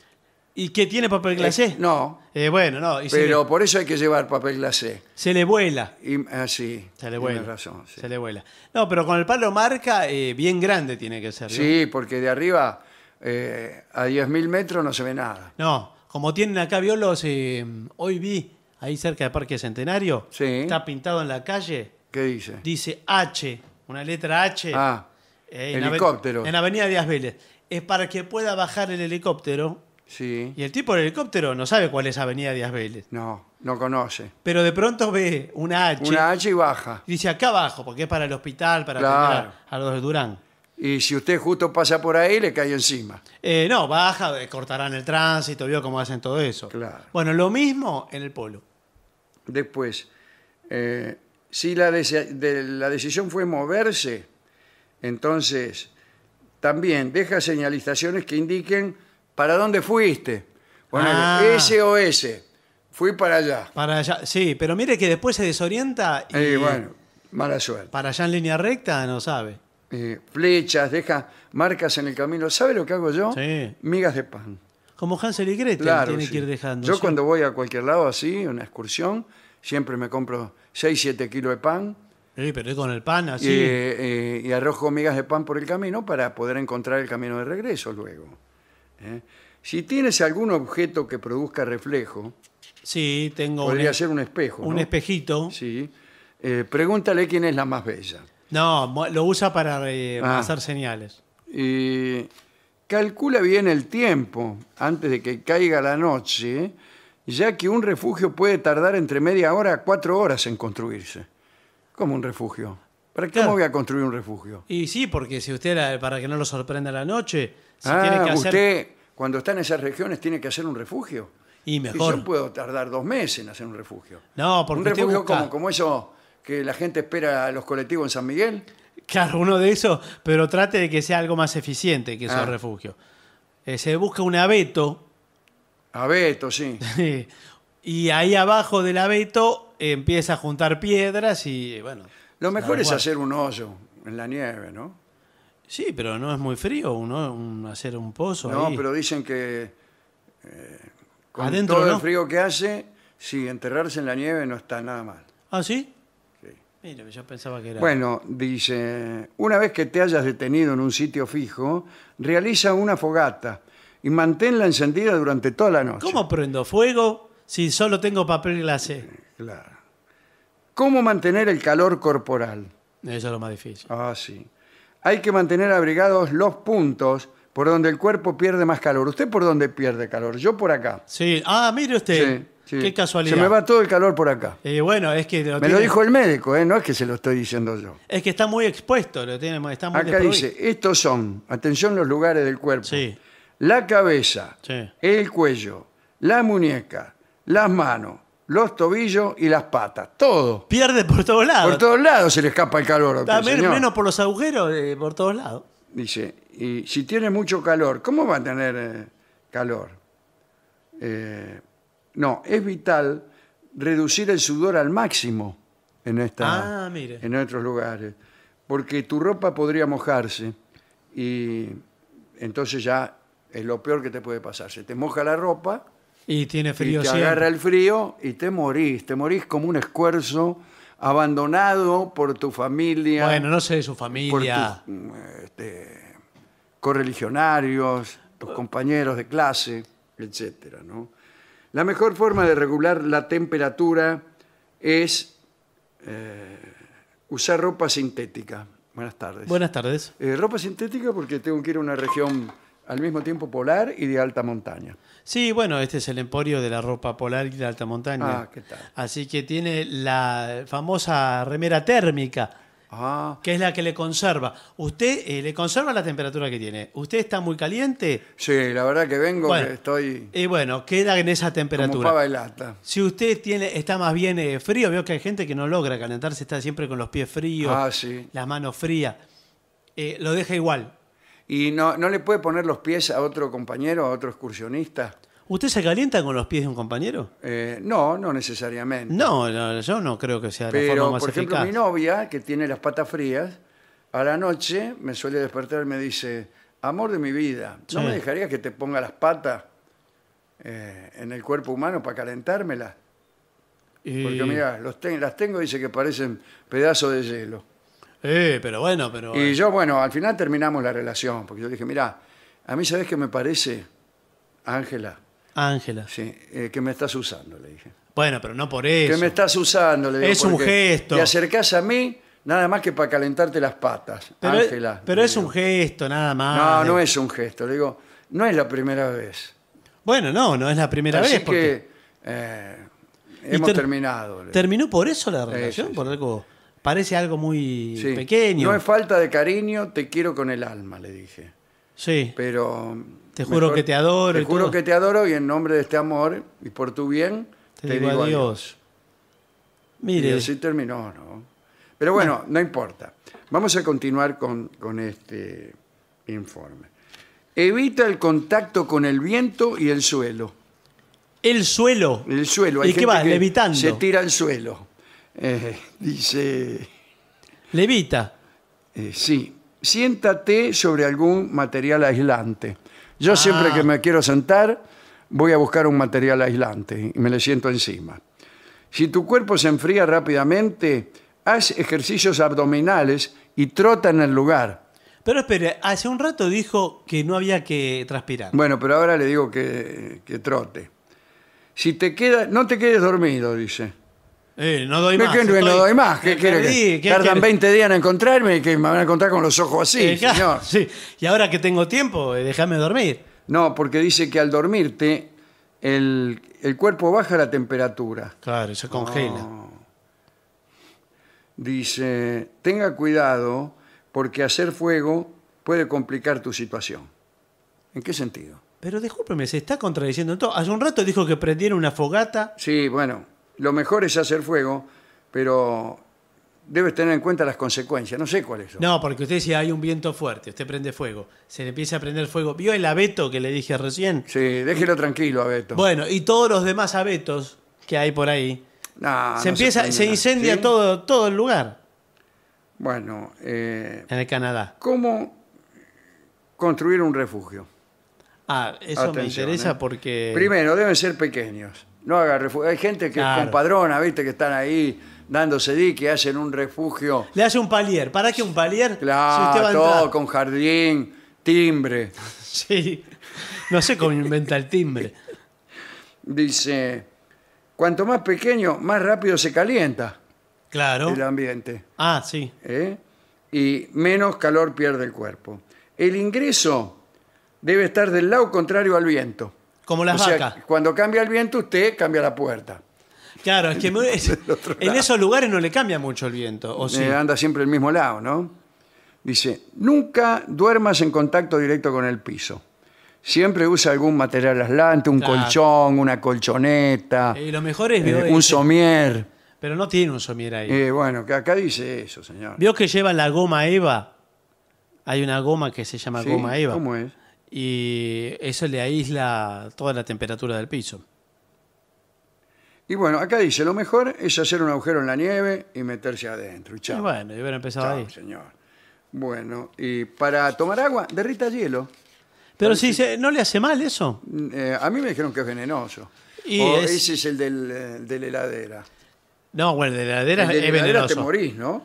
¿Y qué tiene papel eh, glacé? no. Eh, bueno, no. pero por eso hay que llevar papel glacé. Se le vuela. Y, ah, sí. Se le vuela. razón. Se le vuela. No, pero con el palo marca eh, bien grande tiene que ser. Sí, porque de arriba a 10.000 metros no se ve nada. No, como tienen acá violos, hoy vi ahí cerca del Parque Centenario. Está pintado en la calle. ¿Qué dice? Dice H, una letra H. Ah, helicóptero. En, la Avenida Díaz Vélez. Es para que pueda bajar el helicóptero Sí. Y el tipo del helicóptero no sabe cuál es Avenida Díaz Vélez. No, no conoce. Pero de pronto ve una H. Una H y baja. dice, acá abajo, porque es para el hospital, para Claro. a, los de Durán. Y si usted justo pasa por ahí, le cae encima. Eh, no, baja, eh, cortarán el tránsito, vio cómo hacen todo eso. Claro. Bueno, lo mismo en el polo. Después, eh, si la decisión fue moverse, entonces también deja señalizaciones que indiquen ¿para dónde fuiste? Bueno, ah. o S. fui para allá. Para allá, sí, pero mire que después se desorienta y, eh, bueno, mala suerte. para allá en línea recta no sabe. Eh, flechas, deja marcas en el camino. ¿Sabe lo que hago yo? Sí. Migas de pan. Como Hansel y Gretel tiene que ir dejando. Yo cuando voy a cualquier lado así, una excursión, siempre me compro 6, 7 kilos de pan Sí, pero es con el pan así. Eh, y arrojo migas de pan por el camino para poder encontrar el camino de regreso luego. ¿eh? Si tienes algún objeto que produzca reflejo, sí, tengo podría ser un espejo. Un espejito. Eh, pregúntale quién es la más bella. No, lo usa para eh, ah. hacer señales. Y calcula bien el tiempo antes de que caiga la noche, ya que un refugio puede tardar entre media hora a cuatro horas en construirse. como un refugio? ¿Para qué voy a construir un refugio? Y sí, porque si usted, para que no lo sorprenda la noche, ah, usted cuando está en esas regiones tiene que hacer un refugio. Y mejor. yo puedo tardar dos meses en hacer un refugio. No, porque un refugio como, eso que la gente espera a los colectivos en San Miguel. Claro, uno de esos, pero trate de que sea algo más eficiente que esos refugio. Ah. refugios. Eh, se busca un abeto. Abeto, sí. y ahí abajo del abeto empieza a juntar piedras y bueno. Lo mejor es hacer un hoyo en la nieve, ¿no? Sí, pero no es muy frío uno hacer un pozo. No, pero dicen que eh, con todo el frío que hace, si enterrarse en la nieve no está nada mal. ¿Ah, sí? Mira, yo pensaba que era. Bueno, dice, una vez que te hayas detenido en un sitio fijo, realiza una fogata y manténla encendida durante toda la noche. ¿Cómo prendo fuego si solo tengo papel y glacé? Eh, claro. ¿Cómo mantener el calor corporal? Eso es lo más difícil. Ah, sí hay que mantener abrigados los puntos por donde el cuerpo pierde más calor. ¿Usted por dónde pierde calor? Yo por acá. Sí. Ah, mire usted. Qué casualidad. Se me va todo el calor por acá. Eh, bueno, es que me lo dijo el médico, ¿eh? no es que se lo estoy diciendo yo. Es que está muy expuesto, lo tiene, está muy Acá dice, estos son, atención los lugares del cuerpo. Sí. La cabeza, el cuello, la muñeca, las manos, los tobillos y las patas. Todo. Pierde por todos lados. Por todos lados se le escapa el calor. También menos por los agujeros, eh, por todos lados. Dice, y si tiene mucho calor, ¿cómo va a tener eh, calor? Eh, no, es vital reducir el sudor al máximo en, esta, ah, en otros lugares, porque tu ropa podría mojarse y entonces ya es lo peor que te puede pasar. Se te moja la ropa y tiene frío y te agarra el frío y te morís. Te morís como un escuerzo abandonado por tu familia. Bueno, no sé, su familia. Mm, este, correligionarios, tus eh. compañeros de clase, etcétera, ¿no? La mejor forma de regular la temperatura es eh, usar ropa sintética. Buenas tardes. Buenas tardes. Eh, ropa sintética porque tengo que ir a una región al mismo tiempo polar y de alta montaña. Sí, bueno, este es el emporio de la ropa polar y de alta montaña. Ah, ¿qué tal? Así que tiene la famosa remera térmica. Ah. que es la que le conserva. Usted eh, le conserva la temperatura que tiene. ¿Usted está muy caliente? Sí, la verdad que vengo, que estoy. Y bueno, queda en esa temperatura. Como Si usted tiene, está más bien eh, frío, veo que hay gente que no logra calentarse, está siempre con los pies fríos, ah, las manos frías. Eh, lo deja igual. ¿Y no, no le puede poner los pies a otro compañero, a otro excursionista? ¿Usted se calienta con los pies de un compañero? Eh, no, no necesariamente. No, yo no creo que sea Pero, la forma por ejemplo, mi novia, que tiene las patas frías, a la noche me suele despertar y me dice, amor de mi vida, ¿no me dejarías que te ponga las patas eh, en el cuerpo humano para calentármelas? Porque mira, las tengo y dice que parecen pedazos de hielo. Eh, pero bueno, pero... Y yo, bueno, al final terminamos la relación, porque yo dije, mira, a mí sabes que me parece, Ángela, Ángela. sí, eh, que me estás usando, le dije. Bueno, pero no por eso. Que me estás usando, le dije. Es un gesto. Te acercás a mí nada más que para calentarte las patas, Ángela. pero es un gesto, nada más. No, no es un gesto, le digo, no es la primera vez. Bueno, no, no es la primera vez. porque que eh, hemos terminado. ¿Terminó por eso la relación? ¿Por algo? parece algo muy pequeño. No es falta de cariño, te quiero con el alma, le dije. Sí. Pero. Te juro que te adoro. Te juro que te adoro y en nombre de este amor y por tu bien, te, digo, adiós. Mire. Y así terminó, ¿no? Pero bueno, no importa. Vamos a continuar con, este informe. Evita el contacto con el viento y el suelo. ¿El suelo? El suelo. ¿Y qué va? ¿Levitando? Se tira al suelo. Eh, dice... Levita. Eh, sí, siéntate sobre algún material aislante. Yo siempre ah. que me quiero sentar, voy a buscar un material aislante y me le siento encima. Si tu cuerpo se enfría rápidamente, haz ejercicios abdominales y trota en el lugar. Pero espere, hace un rato dijo que no había que transpirar. Bueno, pero ahora le digo que, que trote. Si te queda, no te quedes dormido, dice. Eh, no doy más. no doy más. Tardan 20 días en encontrarme y que me van a encontrar con los ojos así, eh, señor. Y ahora que tengo tiempo, eh, déjame dormir. No, porque dice que al dormirte el, cuerpo baja la temperatura. Claro, se congela. Oh. Dice, tenga cuidado porque hacer fuego puede complicar tu situación. ¿En qué sentido? Pero discúlpeme, se está contradiciendo todo. Hace un rato dijo que prendiera una fogata. Sí, bueno, lo mejor es hacer fuego, pero debes tener en cuenta las consecuencias. No sé cuáles son. No, porque usted si hay un viento fuerte, usted prende fuego, se le empieza a prender fuego. ¿Vio el abeto que le dije recién? Sí, déjelo tranquilo, abeto. Bueno, y todos los demás abetos que hay por ahí. No, se empieza, se, incendia todo, todo el lugar. Bueno, eh, en el Canadá. ¿Cómo construir un refugio? Ah, eso me interesa ¿eh? porque. Primero, deben ser pequeños. No haga refugio. Hay gente que es compadrona, viste, que están ahí dándose di, que hacen un refugio. Le hace un palier. ¿Para qué un palier? Claro, todo con jardín, timbre. Sí. No sé cómo inventa el timbre. Dice, cuanto más pequeño, más rápido se calienta Claro. el ambiente. Ah, sí. ¿Eh? y menos calor pierde el cuerpo. El ingreso debe estar del lado contrario al viento. Como las o cuando cambia el viento, usted cambia la puerta. Claro, es que en esos lugares no le cambia mucho el viento. O sí. Eh, anda siempre el mismo lado, ¿no? Dice, nunca duermas en contacto directo con el piso. Siempre usa algún material aislante, un colchón, una colchoneta, Y lo mejor es. Eh, un somier. Pero no tiene un somier ahí. Eh, bueno, que acá dice eso, señor. ¿Vio que lleva la goma Eva? Hay una goma que se llama goma Eva. ¿Cómo es? y eso le aísla toda la temperatura del piso. Y bueno, acá dice, lo mejor es hacer un agujero en la nieve y meterse adentro. Y bueno, yo hubiera empezado ahí. señor. Bueno, y para tomar agua, derrita hielo. Pero si no le hace mal eso. Mm, eh, a mí me dijeron que es venenoso. Y o ese es eh, el de la heladera. No, bueno, la heladera de heladera te morís, ¿no?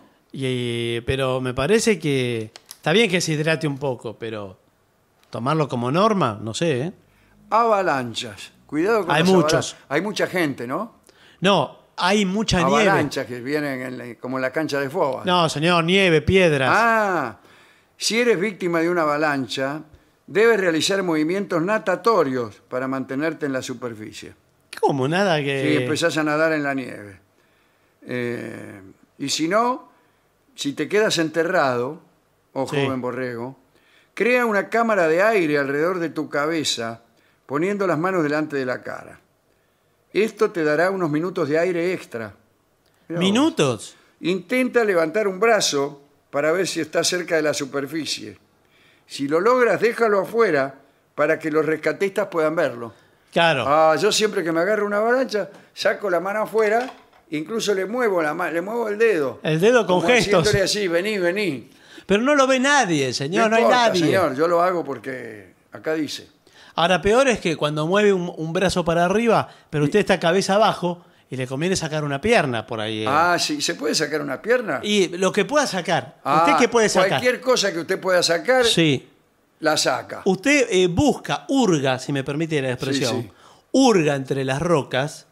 pero me parece que está bien que se hidrate un poco, pero tomarlo como norma, no sé. ¿eh? Avalanchas. Cuidado con Hay muchos. Hay mucha gente, ¿no? No, hay mucha nieve. Avalanchas que vienen como en la cancha de fuego. No, señor, nieve, piedras. Ah, si eres víctima de una avalancha, debes realizar movimientos natatorios para mantenerte en la superficie. ¿Cómo? Nada que... Si empezás a nadar en la nieve. Eh, y si no, si te quedas enterrado, ojo, en joven borrego, Crea una cámara de aire alrededor de tu cabeza, poniendo las manos delante de la cara. Esto te dará unos minutos de aire extra. ¿Minutos? Intenta levantar un brazo para ver si está cerca de la superficie. Si lo logras, déjalo afuera para que los rescatistas puedan verlo. Claro. Ah, yo siempre que me agarro una avalancha, saco la mano afuera, incluso le muevo la le muevo el dedo. El dedo con gestos. así, vení, vení. Pero no lo ve nadie, señor, no, hay nadie. Señor, yo lo hago porque acá dice. Ahora, peor es que cuando mueve un, brazo para arriba, pero usted está cabeza abajo y le conviene sacar una pierna por ahí. Eh. Ah, sí, ¿se puede sacar una pierna? Y lo que pueda sacar. ¿Usted ah, qué puede sacar? Cualquier cosa que usted pueda sacar, Sí. la saca. Usted eh, busca, hurga, si me permite la expresión, entre las rocas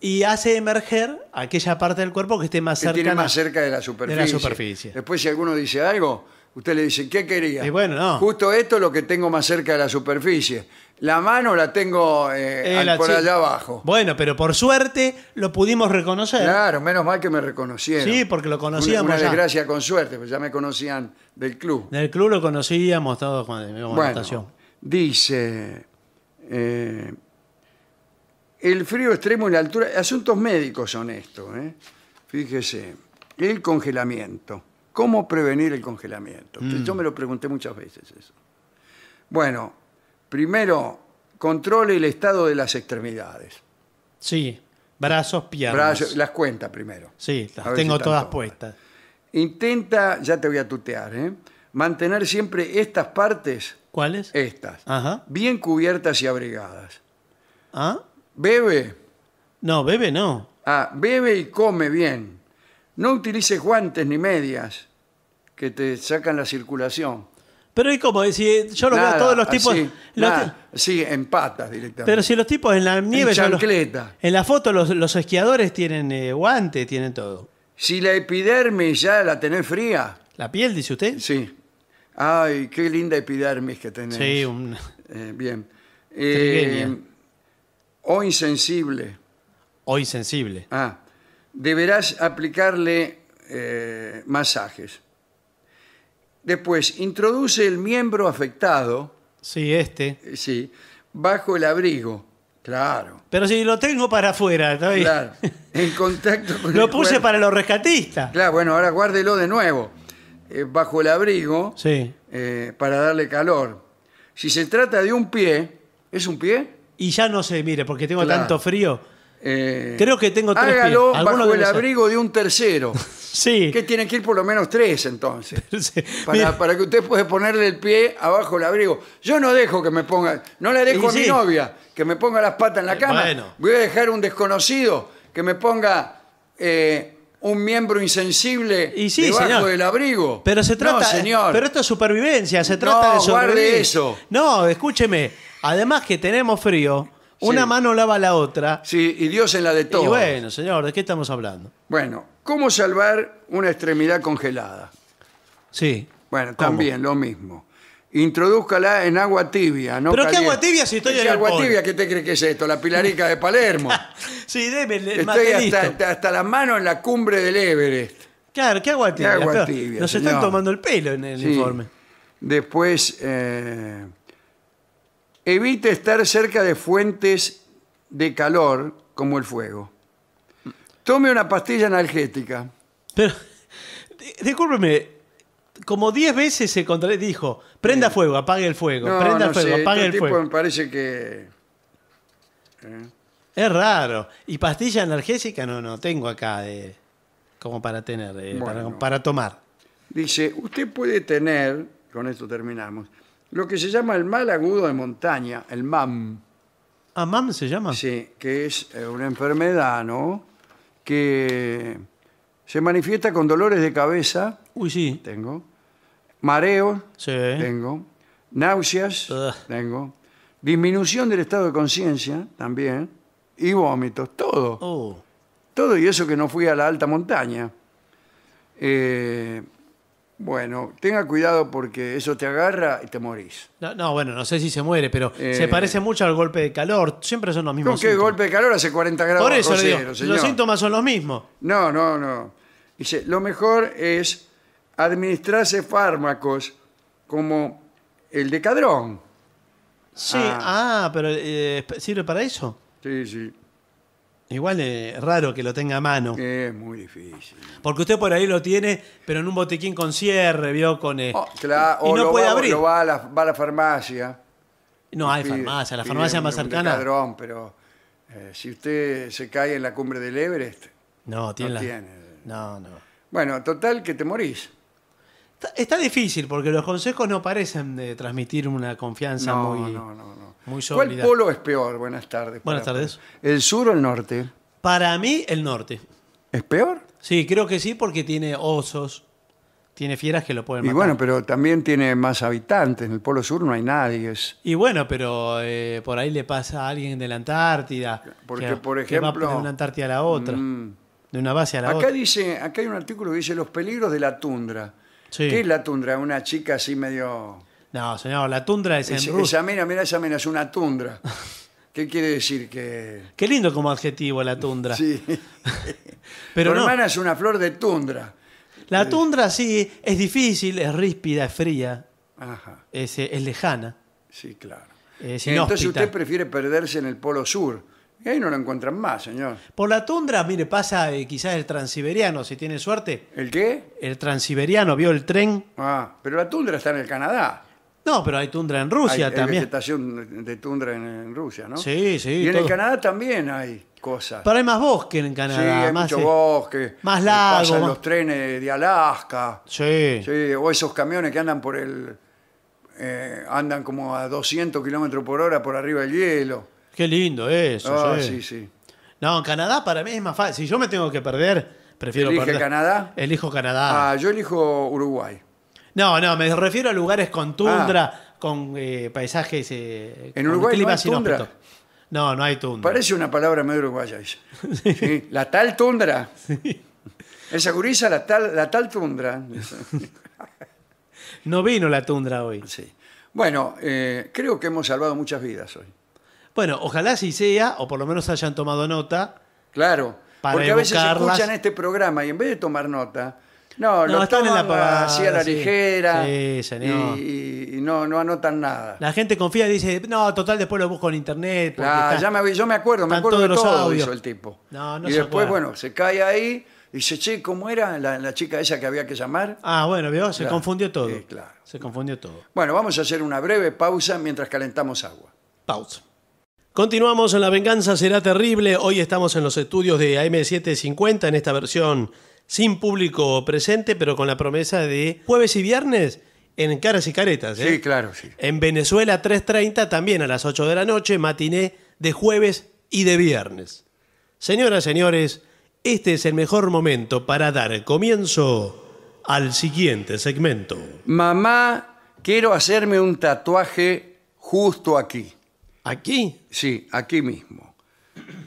y hace emerger aquella parte del cuerpo que esté más cerca. tiene más cerca de la superficie. Después, si alguno dice algo, usted le dice, ¿qué quería? Y bueno, Justo esto es lo que tengo más cerca de la superficie. La mano la tengo eh, eh, por allá abajo. Bueno, pero por suerte lo pudimos reconocer. Claro, menos mal que me reconocieron. Sí, porque lo conocíamos Una, una desgracia con suerte, pues ya me conocían del club. Del club lo conocíamos todos cuando la dice, eh, el frío extremo y la altura, asuntos médicos son estos, ¿eh? fíjese, el congelamiento, ¿cómo prevenir el congelamiento? Mm. Yo me lo pregunté muchas veces eso. Bueno, primero, controle el estado de las extremidades. Sí, brazos, piernas. las cuenta primero. Sí, las tengo todas puestas. Intenta, ya te voy a tutear, ¿eh? mantener siempre estas partes. ¿Cuáles? Estas. Bien cubiertas y abrigadas. ¿Ah? Bebe. No, bebe no. Ah, bebe y come bien. No utilices guantes ni medias que te sacan la circulación. Pero ¿y como, si yo lo veo a todos los tipos. sí, en patas directamente. Pero si los tipos en la nieve. En chancleta. Los, en la foto los, los esquiadores tienen eh, guante, guantes, tienen todo. Si la epidermis ya la tenés fría. ¿La piel, dice usted? Sí. Ay, qué linda epidermis que tenés. Sí, un... Eh, bien o insensible. O insensible. Ah, deberás aplicarle eh, masajes. Después, introduce el miembro afectado. Sí, este. Eh, sí, bajo el abrigo. Claro. Pero si lo tengo para afuera, está bien. Claro. En contacto con Lo puse para los rescatistas. Claro, bueno, ahora guárdelo de nuevo. Eh, bajo el abrigo Sí. para darle calor. Si se trata de un pie, ¿es un pie? y ya no sé, mire, porque tengo tanto frío. Eh, Creo que tengo tres hágalo pies. bajo el abrigo de un tercero. sí. Que tienen que ir por lo menos tres entonces. para, que usted pueda ponerle el pie abajo el abrigo. Yo no dejo que me ponga, no le dejo a mi novia que me ponga las patas en la eh, cama. Bueno. Voy a dejar un desconocido que me ponga eh, un miembro insensible y debajo del abrigo. Pero se trata, Pero esto es supervivencia, se trata de eso. No, escúcheme. Además que tenemos frío, una mano lava la otra. Sí, y Dios en la de todo. Y bueno, señor, ¿de qué estamos hablando? Bueno, ¿cómo salvar una extremidad congelada? Sí. Bueno, también lo mismo. Introdúzcala en agua tibia, ¿no? ¿Pero qué agua tibia si estoy en el agua tibia? ¿Qué te crees que es esto? La pilarica de Palermo. sí, debe, Estoy hasta, hasta, la mano en la cumbre del Everest. Claro, ¿qué agua tibia? Nos están tomando el pelo en el informe. Después... Eh, Evite estar cerca de fuentes de calor como el fuego. Tome una pastilla analgética. Pero, discúlpeme, como 10 veces se dijo, Prenda fuego, apague el fuego, prenda fuego, sé, apague este el este tipo me parece que... ¿eh? Es raro. Y pastilla analgésica no, no tengo acá de eh, como para tener, eh, para tomar. Dice, usted puede tener, con esto terminamos, lo que se llama el mal agudo de montaña, el MAM. a MAM ah, se llama? Sí, que es eh, una enfermedad, ¿no? Que se manifiesta con dolores de cabeza. Uy, sí. Tengo. Mareo. Sí. Tengo. Náuseas. Tengo. Disminución del estado de conciencia también. Y vómitos, todo. Oh. Todo y eso que no fui a la alta montaña. Eh, bueno, tenga cuidado porque eso te agarra y te morís. No, no bueno, no sé si se muere, pero se eh. parece mucho al golpe de calor. Siempre son los mismos. ¿Con qué golpe de calor hace 40 grados? Por eso los síntomas son los mismos. No, no, no. Dice, lo mejor es administrarse fármacos como el de cadrón. Sí, ah, ah pero eh, ¿sirve para eso? Sí, sí. Igual es eh, raro que lo tenga a mano. Es muy difícil. Porque usted por ahí lo tiene, pero en un botiquín con cierre, vio con. Eh, oh, y no puede va, abrir. Lo va, a la, farmacia. No hay farmacia, la farmacia más cercana. Un ladrón, pero eh, si usted se cae en la cumbre del Everest. No, tiene. No, la... no, no. Bueno, total que te morís. Está, difícil porque los consejos no parecen de transmitir una confianza muy. No, no, no. ¿Cuál polo es peor? Buenas tardes. Buenas tardes. ¿El sur o el norte? Para mí, el norte. ¿Es peor? Sí, creo que sí, porque tiene osos, tiene fieras que lo pueden matar. Y bueno, pero también tiene más habitantes. En el polo sur no hay nadie. Y bueno, pero eh, por ahí le pasa a alguien de la Antártida. Porque, por va ejemplo- de una Antártida a la otra, mm. de una base a la Acá otra. dice, acá hay un artículo que dice los peligros de la tundra. ¿Qué es la tundra? Una chica así medio no, señor, la tundra es, en Esa mira, esa mena es una tundra. ¿Qué quiere decir que...? Qué lindo como adjetivo la tundra. Sí. Pero tu no. hermana es una flor de tundra. La eh. tundra sí es difícil, es ríspida, es fría, Ajá. Es, eh, lejana. Sí, claro. Es Entonces usted prefiere perderse en el Polo Sur. Y ahí no lo encuentran más, señor. Por la tundra, mire, pasa eh, quizás el transiberiano, si tiene suerte. ¿El qué? El transiberiano, vio el tren. Ah, pero la tundra está en el Canadá. No, pero hay tundra en Rusia también. Hay vegetación de tundra en, Rusia, ¿no? Sí, sí. Y en el Canadá también hay cosas. Pero hay más bosque en Canadá. Sí, más, mucho bosque. Más eh, lago. Pasan los trenes de Alaska. Sí. O esos camiones que andan por el... Eh, andan como a 200 kilómetros por hora por arriba del hielo. Qué lindo eso. Ah, sí, sí. No, en Canadá para mí es más fácil. Si yo me tengo que perder, prefiero ¿Elige perder. Canadá? Elijo Canadá. Ah, yo elijo Uruguay. No, no, me refiero a lugares con tundra, ah. con eh, paisajes. Eh, en Uruguay no hay tundra. No, no hay tundra. Parece una palabra medio uruguaya esa. La tal tundra. Sí. Esa la tal, la tal tundra. no vino la tundra hoy. Sí. Bueno, eh, creo que hemos salvado muchas vidas hoy. Bueno, ojalá si sea, o por lo menos hayan tomado nota. Claro, porque a veces escuchan este programa y en vez de tomar nota, no, no están en la pagada, así a la ligera Y, no, no anotan nada. La gente confía y dice, no, total, después lo busco en internet. yo me acuerdo, me acuerdo de los todo audios. el tipo. y después, bueno, se cae ahí y dice, che, ¿cómo era la, chica esa que había que llamar? Ah, bueno, vio, se confundió todo. Sí, claro. Se confundió todo. Bueno, vamos a hacer una breve pausa mientras calentamos agua. Pausa. Continuamos en La Venganza Será Terrible. Hoy estamos en los estudios de AM750 en esta versión sin público presente, pero con la promesa de jueves y viernes en Caras y Caretas. ¿eh? Sí, claro, sí. En Venezuela 3.30 también a las 8 de la noche, matiné de jueves y de viernes. Señoras, señores, este es el mejor momento para dar comienzo al siguiente segmento. Mamá, quiero hacerme un tatuaje justo aquí. ¿Aquí? Sí, aquí mismo.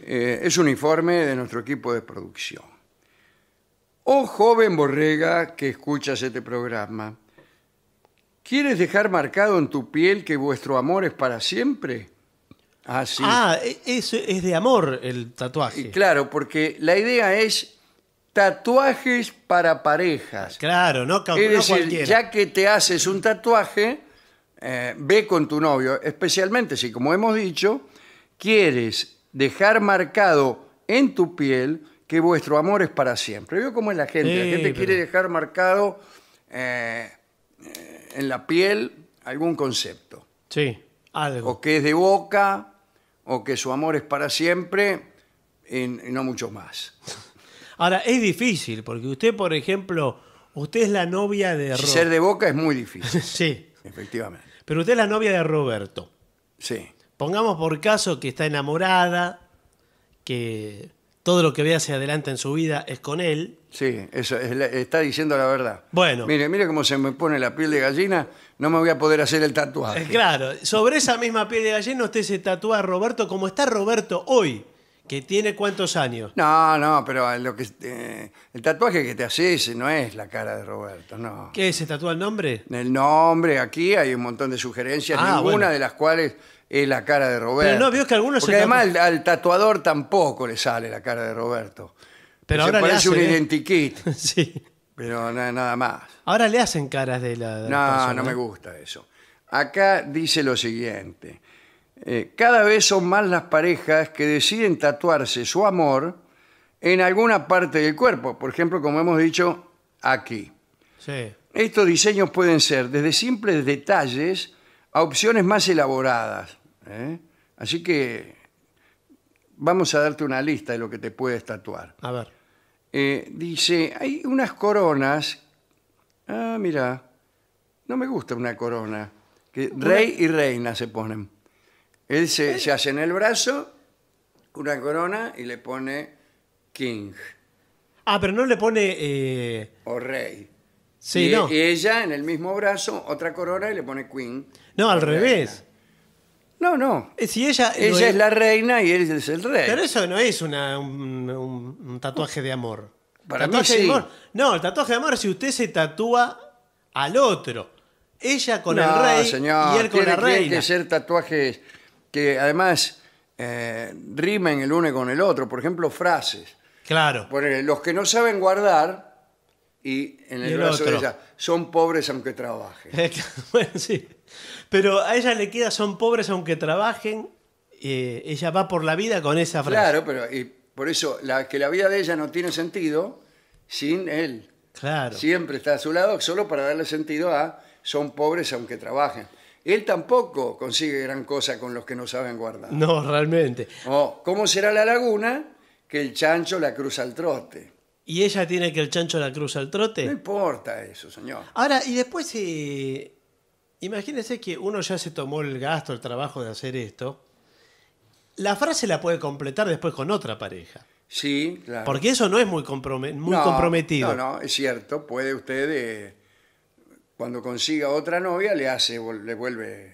Eh, es un informe de nuestro equipo de producción. Oh joven borrega que escuchas este programa, ¿quieres dejar marcado en tu piel que vuestro amor es para siempre? Así. Ah, ah e, es, de amor el tatuaje. claro, porque la idea es tatuajes para parejas. Claro, no, es cualquiera. Ya que te haces un tatuaje, eh, ve con tu novio, especialmente si, como hemos dicho, quieres dejar marcado en tu piel que vuestro amor es para siempre. Veo cómo es la gente. la gente quiere dejar marcado eh, eh, en la piel algún concepto. Sí, algo. O que es de boca, o que su amor es para siempre, y, no mucho más. Ahora, es difícil, porque usted, por ejemplo, usted es la novia de Roberto. ser de boca es muy difícil, Sí, efectivamente. pero usted es la novia de Roberto. Sí, Pongamos por caso que está enamorada, que todo lo que ve hacia adelante en su vida es con él. Sí, eso está diciendo la verdad. Bueno. Mire, mire cómo se me pone la piel de gallina, no me voy a poder hacer el tatuaje. claro, sobre esa misma piel de gallina usted se tatúa Roberto como está Roberto hoy. ¿Que tiene cuántos años? No, no, pero lo que, eh, el tatuaje que te haces no es la cara de Roberto, no. ¿Qué? ¿Se tatúa el nombre? El nombre, aquí hay un montón de sugerencias, ah, ninguna de las cuales es la cara de Roberto. Pero no, vio que algunos se Porque además al, tatuador tampoco le sale la cara de Roberto. Pero ahora le parece un ¿eh? identikit, Sí. pero nada más. Ahora le hacen caras de la. No, no me ¿eh? gusta eso. Acá dice lo siguiente. Eh, cada vez son más las parejas que deciden tatuarse su amor en alguna parte del cuerpo, por ejemplo, como hemos dicho, aquí. Estos diseños pueden ser desde simples detalles a opciones más elaboradas. ¿eh? Así que vamos a darte una lista de lo que te puedes tatuar. A ver. Eh, dice, hay unas coronas. Ah, mira, no me gusta una corona. Que rey y reina se ponen. Él se, hace en el brazo una corona y le pone king Ah, pero no le pone. Eh, o rey. Sí, no. E, y ella en el mismo brazo otra corona y le pone queen. No, al revés. No, no. Eh, si ella. Eh, ella es la reina y él es el rey. Pero eso no es un, tatuaje de amor. Para mí tatuaje de amor. No, el tatuaje de amor es si usted se tatúa al otro. Ella con el rey y él con tiene- la tiene que ser tatuajes que además eh, rimen el uno con el otro, por ejemplo, frases. Claro. Por los que no saben guardar y en el, brazo de ella, son pobres aunque trabajen. Bueno, sí. Pero a ella le queda son pobres aunque trabajen. Eh, ella va por la vida con esa frase. Claro, pero por eso la, que la vida de ella no tiene sentido sin él. Claro. Siempre está a su lado solo para darle sentido a son pobres aunque trabajen él tampoco consigue gran cosa con los que no saben guardar. No, realmente. Oh, ¿Cómo será la laguna que el chancho la cruza al trote? ¿Y ella tiene que el chancho la cruza al trote? No importa eso, señor. Ahora, y después eh, Imagínense que uno ya se tomó el gasto, el trabajo de hacer esto. La frase la puede completar después con otra pareja. Sí, claro. Porque eso no es muy, comprometido. No, no, es cierto. Puede usted... Eh, cuando consiga otra novia, le hace, le vuelve,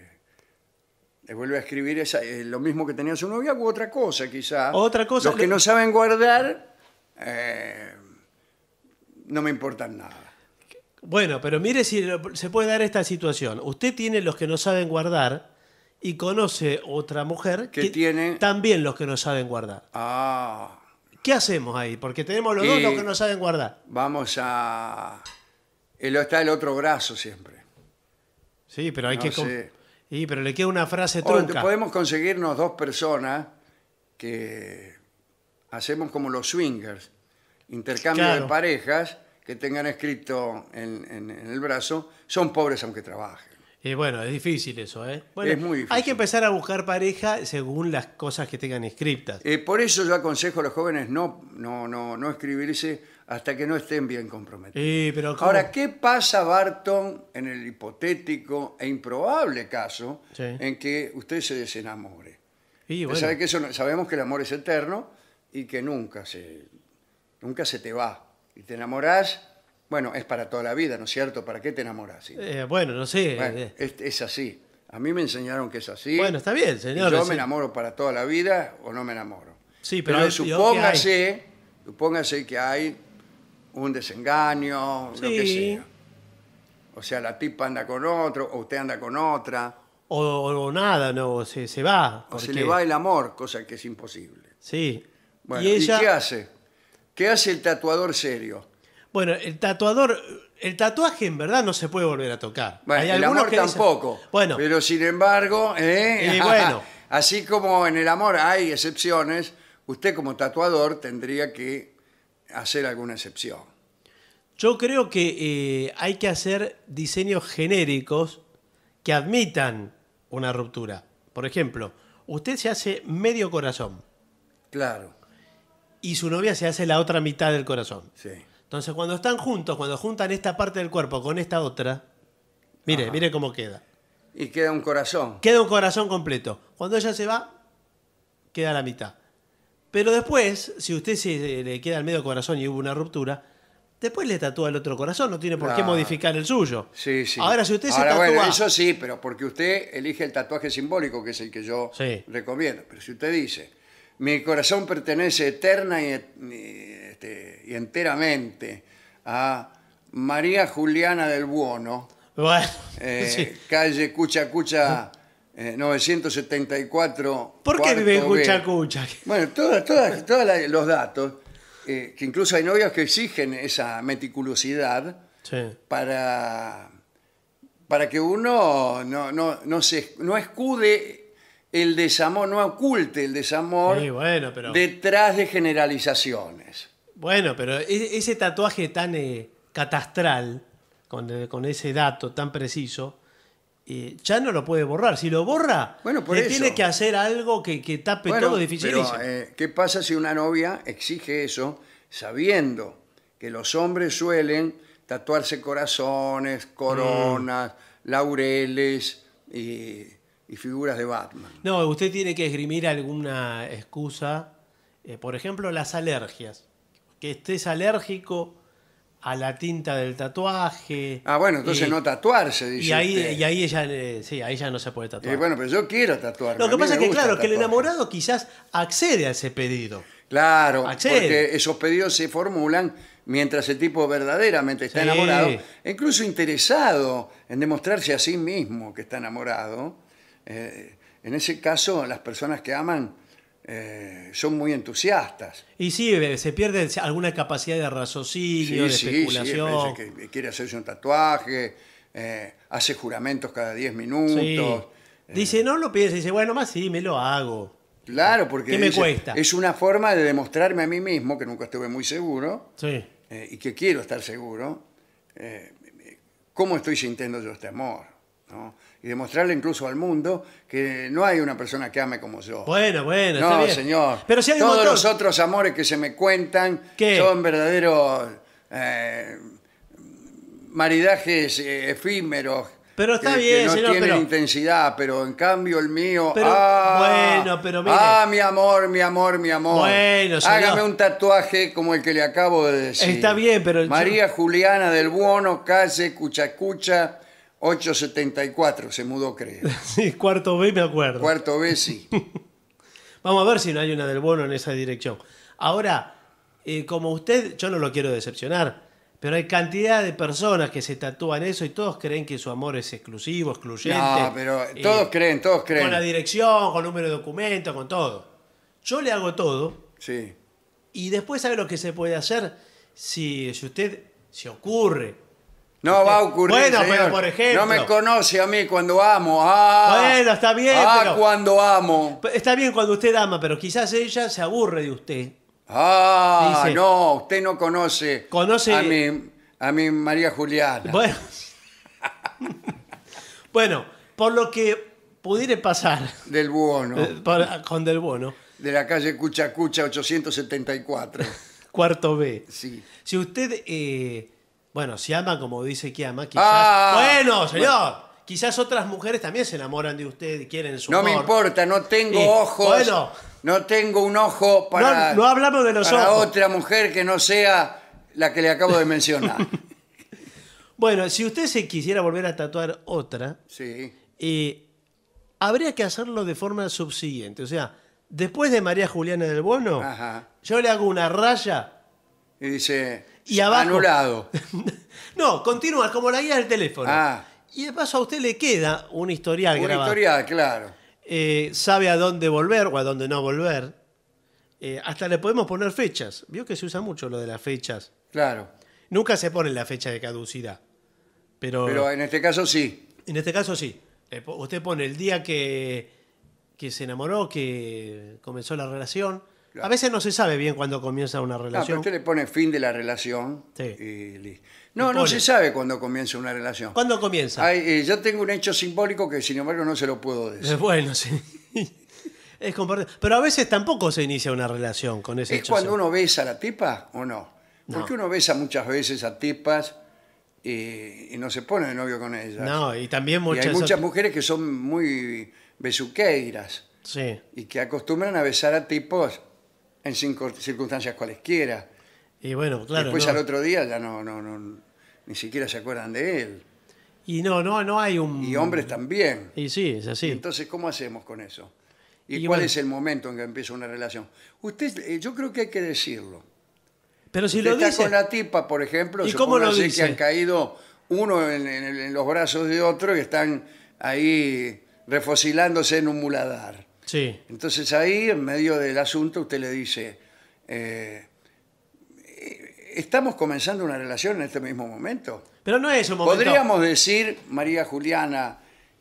le vuelve a escribir eh, lo mismo que tenía su novia u otra cosa, quizás. Otra cosa. Los que no saben guardar, eh, no me importan nada. Bueno, pero mire si se puede dar esta situación. Usted tiene los que no saben guardar y conoce otra mujer Que tiene- también los que no saben guardar. Ah. ¿Qué hacemos ahí? Porque tenemos los dos los que no saben guardar. vamos a está el otro brazo siempre. Sí, pero hay que... Sé. Y pero le queda una frase trunca. podemos conseguirnos dos personas que hacemos como los swingers, intercambio de parejas que tengan escrito en, el brazo, son pobres aunque trabajen. Y bueno, es difícil eso, ¿eh? es muy difícil. Hay que empezar a buscar pareja según las cosas que tengan escritas. Eh, por eso yo aconsejo a los jóvenes no, no, no escribirse hasta que no estén bien comprometidos. Ahora, ¿qué pasa, Barton, en el hipotético e improbable caso en que usted se desenamore? sabemos que el amor es eterno y que nunca se, nunca se te va. Y te enamorás, bueno, es para toda la vida, ¿no es cierto? ¿Para qué te enamorás? Eh, bueno, no sé. Eh. es, así. A mí me enseñaron que es así. Bueno, está bien, señor. yo me enamoro para toda la vida o no me enamoro. Sí, pero, supóngase, supóngase que hay un desengaño, lo que sea. O sea, la tipa anda con otro, o usted anda con otra, O, nada, no, se, se va. o se le va el amor, cosa que es imposible. Sí. y, qué hace? ¿Qué hace el tatuador serio? Bueno, el tatuador. El tatuaje en verdad no se puede volver a tocar. el amor tampoco. Bueno, Pero sin embargo, ¿eh? bueno. así como en el amor hay excepciones, usted como tatuador tendría que hacer alguna excepción. Yo creo que eh, hay que hacer diseños genéricos que admitan una ruptura. Por ejemplo, usted se hace medio corazón. Claro. Y su novia se hace la otra mitad del corazón. Sí. Entonces, cuando están juntos, cuando juntan esta parte del cuerpo con esta otra, mire, mire cómo queda. Y queda un corazón. Queda un corazón completo. Cuando ella se va, queda la mitad. Pero después, si usted se eh, le queda el medio corazón y hubo una ruptura, después le tatúa el otro corazón, no tiene por qué modificar el suyo. Sí, sí. Ahora, si usted se tatúa... eso sí, pero porque usted elige el tatuaje simbólico, que es el que yo recomiendo. Pero si usted dice, mi corazón pertenece eterna y, este, enteramente a María Juliana del Buono, Bueno, eh, calle Cucha Cucha 974. Eh, ¿Por qué vive Cucha Cucha? Bueno, todos los datos, eh, que incluso hay novias que exigen esa meticulosidad para, para que uno no, se, no escude el desamor, no oculte el desamor detrás de generalizaciones. Bueno, pero e, ese tatuaje tan eh, catastral, con, con ese dato tan preciso, eh, ya no lo puede borrar. Si lo borra, bueno, le tiene que hacer algo que, tape todo eh, ¿Qué pasa si una novia exige eso sabiendo que los hombres suelen tatuarse corazones, coronas, mm. laureles y, figuras de Batman? No, usted tiene que esgrimir alguna excusa. Eh, por ejemplo, las alergias. Que estés alérgico a la tinta del tatuaje. Ah, bueno, entonces eh, no tatuarse, dice. Y ahí, ella, eh, sí, ahí ella no se puede tatuar. Y bueno, pero yo quiero tatuar. Lo que pasa es que, claro, que el enamorado quizás accede a ese pedido. Claro, porque esos pedidos se formulan mientras el tipo verdaderamente está enamorado, incluso interesado en demostrarse a sí mismo que está enamorado. Eh, en ese caso, las personas que aman eh, son muy entusiastas. Y sí, eh, se pierde alguna capacidad de raciocinio, de especulación. quiere hacerse un tatuaje, eh, hace juramentos cada 10 minutos. Dice, no lo pienso dice, bueno, más sí, me lo hago. Claro, porque me cuesta? es una forma de demostrarme a mí mismo, que nunca estuve muy seguro, y que quiero estar seguro, cómo estoy sintiendo yo este amor. ¿no? y demostrarle incluso al mundo que no hay una persona que ame como yo. Bueno, bueno, no, está señor. Pero si Todos los otros amores que se me cuentan son verdaderos eh, maridajes eh, efímeros. Pero está bien, no señor, tienen intensidad, pero en cambio el mío. Pero, ah, bueno, pero mire. Ah, mi amor, mi amor, mi amor. Bueno, Hágame un tatuaje como el que le acabo de decir. Está bien, pero. María Juliana del Buono, calle Cuchacucha 874 se mudó, creo. Sí, cuarto B me acuerdo. Cuarto B, sí. Vamos a ver si no hay una del bono en esa dirección. Ahora, eh, como usted, yo no lo quiero decepcionar, pero hay cantidad de personas que se tatúan eso y todos creen que su amor es exclusivo, excluyente. No, pero eh, todos creen, todos creen. Con la dirección, con número de documento, con todo. Yo le hago todo. Sí. Y después, ¿sabe lo que se puede hacer? Si, si usted se ocurre no este, va a ocurrir. Bueno, pero por ejemplo. No me conoce a mí cuando amo. Ah, bueno, está bien. Ah, cuando amo. Está bien cuando usted ama, pero quizás ella se aburre de usted. Ah, no, usted no conoce, conoce a, mi, a María Juliana. Bueno, bueno, por lo que pudiera pasar. Del Buono. Eh, con Del Buono. De la calle Cuchacucha 874. Cuarto B. Sí. Si usted. Eh, bueno, si ama como dice que ama, quizás. Ah, bueno, señor. Quizás otras mujeres también se enamoran de usted y quieren su No me importa, no tengo ojos. Bueno. No tengo un ojo para. No, hablamos de los para otra mujer que no sea la que le acabo de mencionar. bueno, si usted se quisiera volver a tatuar otra. Sí. Eh, habría que hacerlo de forma subsiguiente. O sea, después de María Juliana del Bono, yo le hago una raya. Y dice. Y Anulado. no, continúa, como la guía del teléfono. Ah. Y de paso a usted le queda un historial un grabado. historial, claro. Eh, sabe a dónde volver o a dónde no volver. Eh, hasta le podemos poner fechas. Vio que se usa mucho lo de las fechas. Claro. Nunca se pone la fecha de caducidad. Pero, en este caso sí. En este caso sí. Usted pone el día que se enamoró, que comenzó la relación, a veces no se sabe bien cuándo comienza una relación. No, pero usted le pone fin de la relación. No, no se sabe cuándo comienza una relación. ¿Cuándo comienza? Eh, yo tengo un hecho simbólico que sin embargo no se lo puedo decir. bueno, sí. es Pero a veces tampoco se inicia una relación con ese ¿Es cuando uno besa a la tipa o no? Porque uno besa muchas veces a tipas y, no se pone de novio con ellas. No, y también muchas... hay muchas mujeres que son muy besuqueiras y que acostumbran a besar a tipos en circunstancias cualesquiera. Y bueno, claro. Después al otro día ya no, no, ni siquiera se acuerdan de él. Y no, no, no hay un. Y hombres también. Y sí, es así. entonces, ¿cómo hacemos con eso? ¿Y, cuál es el momento en que empieza una relación? Usted, eh, yo creo que hay que decirlo. Pero si lo está con la tipa, por ejemplo, ¿Y cómo lo dice? que han caído uno en, en los brazos de otro y están ahí refocilándose en un muladar. Entonces ahí, en medio del asunto, usted le dice, eh, estamos comenzando una relación en este mismo momento. Pero no es un momento. Podríamos decir, María Juliana,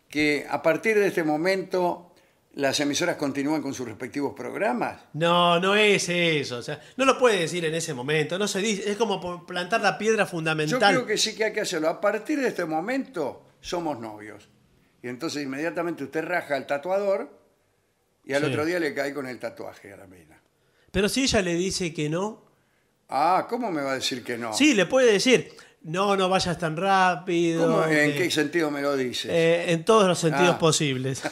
que a partir de este momento las emisoras continúan con sus respectivos programas. No, no es eso. O sea, no lo puede decir en ese momento. No se dice. Es como plantar la piedra fundamental. Yo creo que sí que hay que hacerlo. A partir de este momento somos novios. Y entonces inmediatamente usted raja al tatuador y al otro día le caí con el tatuaje a la mina. Pero si ella le dice que no. Ah, ¿cómo me va a decir que no? Sí, le puede decir, no, no vayas tan rápido. ¿En eh, qué sentido me lo dice? Eh, en todos los sentidos ah. posibles.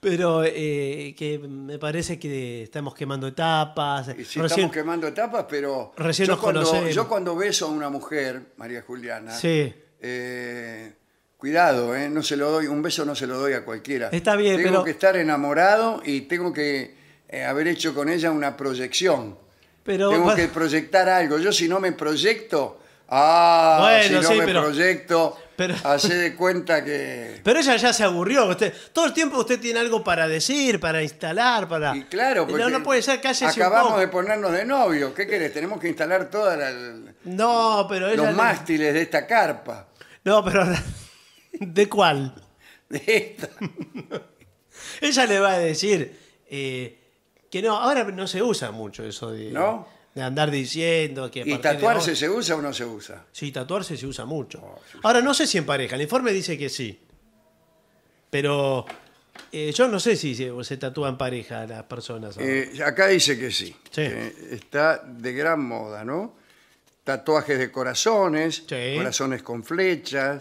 Pero eh, que me parece que estamos quemando etapas. Sí, recién, estamos quemando etapas, pero recién nos conocemos. yo cuando beso a una mujer, María Juliana, sí. Cuidado, ¿eh? no se lo doy, un beso no se lo doy a cualquiera. Está bien, tengo que estar enamorado y tengo que eh, haber hecho con ella una proyección. Pero tengo que proyectar algo. Yo si no me proyecto, ah, si no me proyecto, hace de cuenta que. Pero ella ya se aburrió. todo el tiempo usted tiene algo para decir, para instalar, para. Y claro, porque no, puede ser Acabamos de ponernos de novio. ¿Qué querés? Tenemos que instalar todas No, pero Los mástiles de esta carpa. No, pero ¿De cuál? De esta. Ella le va a decir eh, que no, ahora no se usa mucho eso de, ¿No? de andar diciendo que... ¿Y tatuarse se usa o no se usa? Sí, tatuarse se usa mucho. Oh, ahora, no sé si en pareja, el informe dice que sí. Pero eh, yo no sé si se, tatúan en pareja las personas. Eh, acá dice que sí. está de gran moda, ¿no? Tatuajes de corazones, corazones con flechas,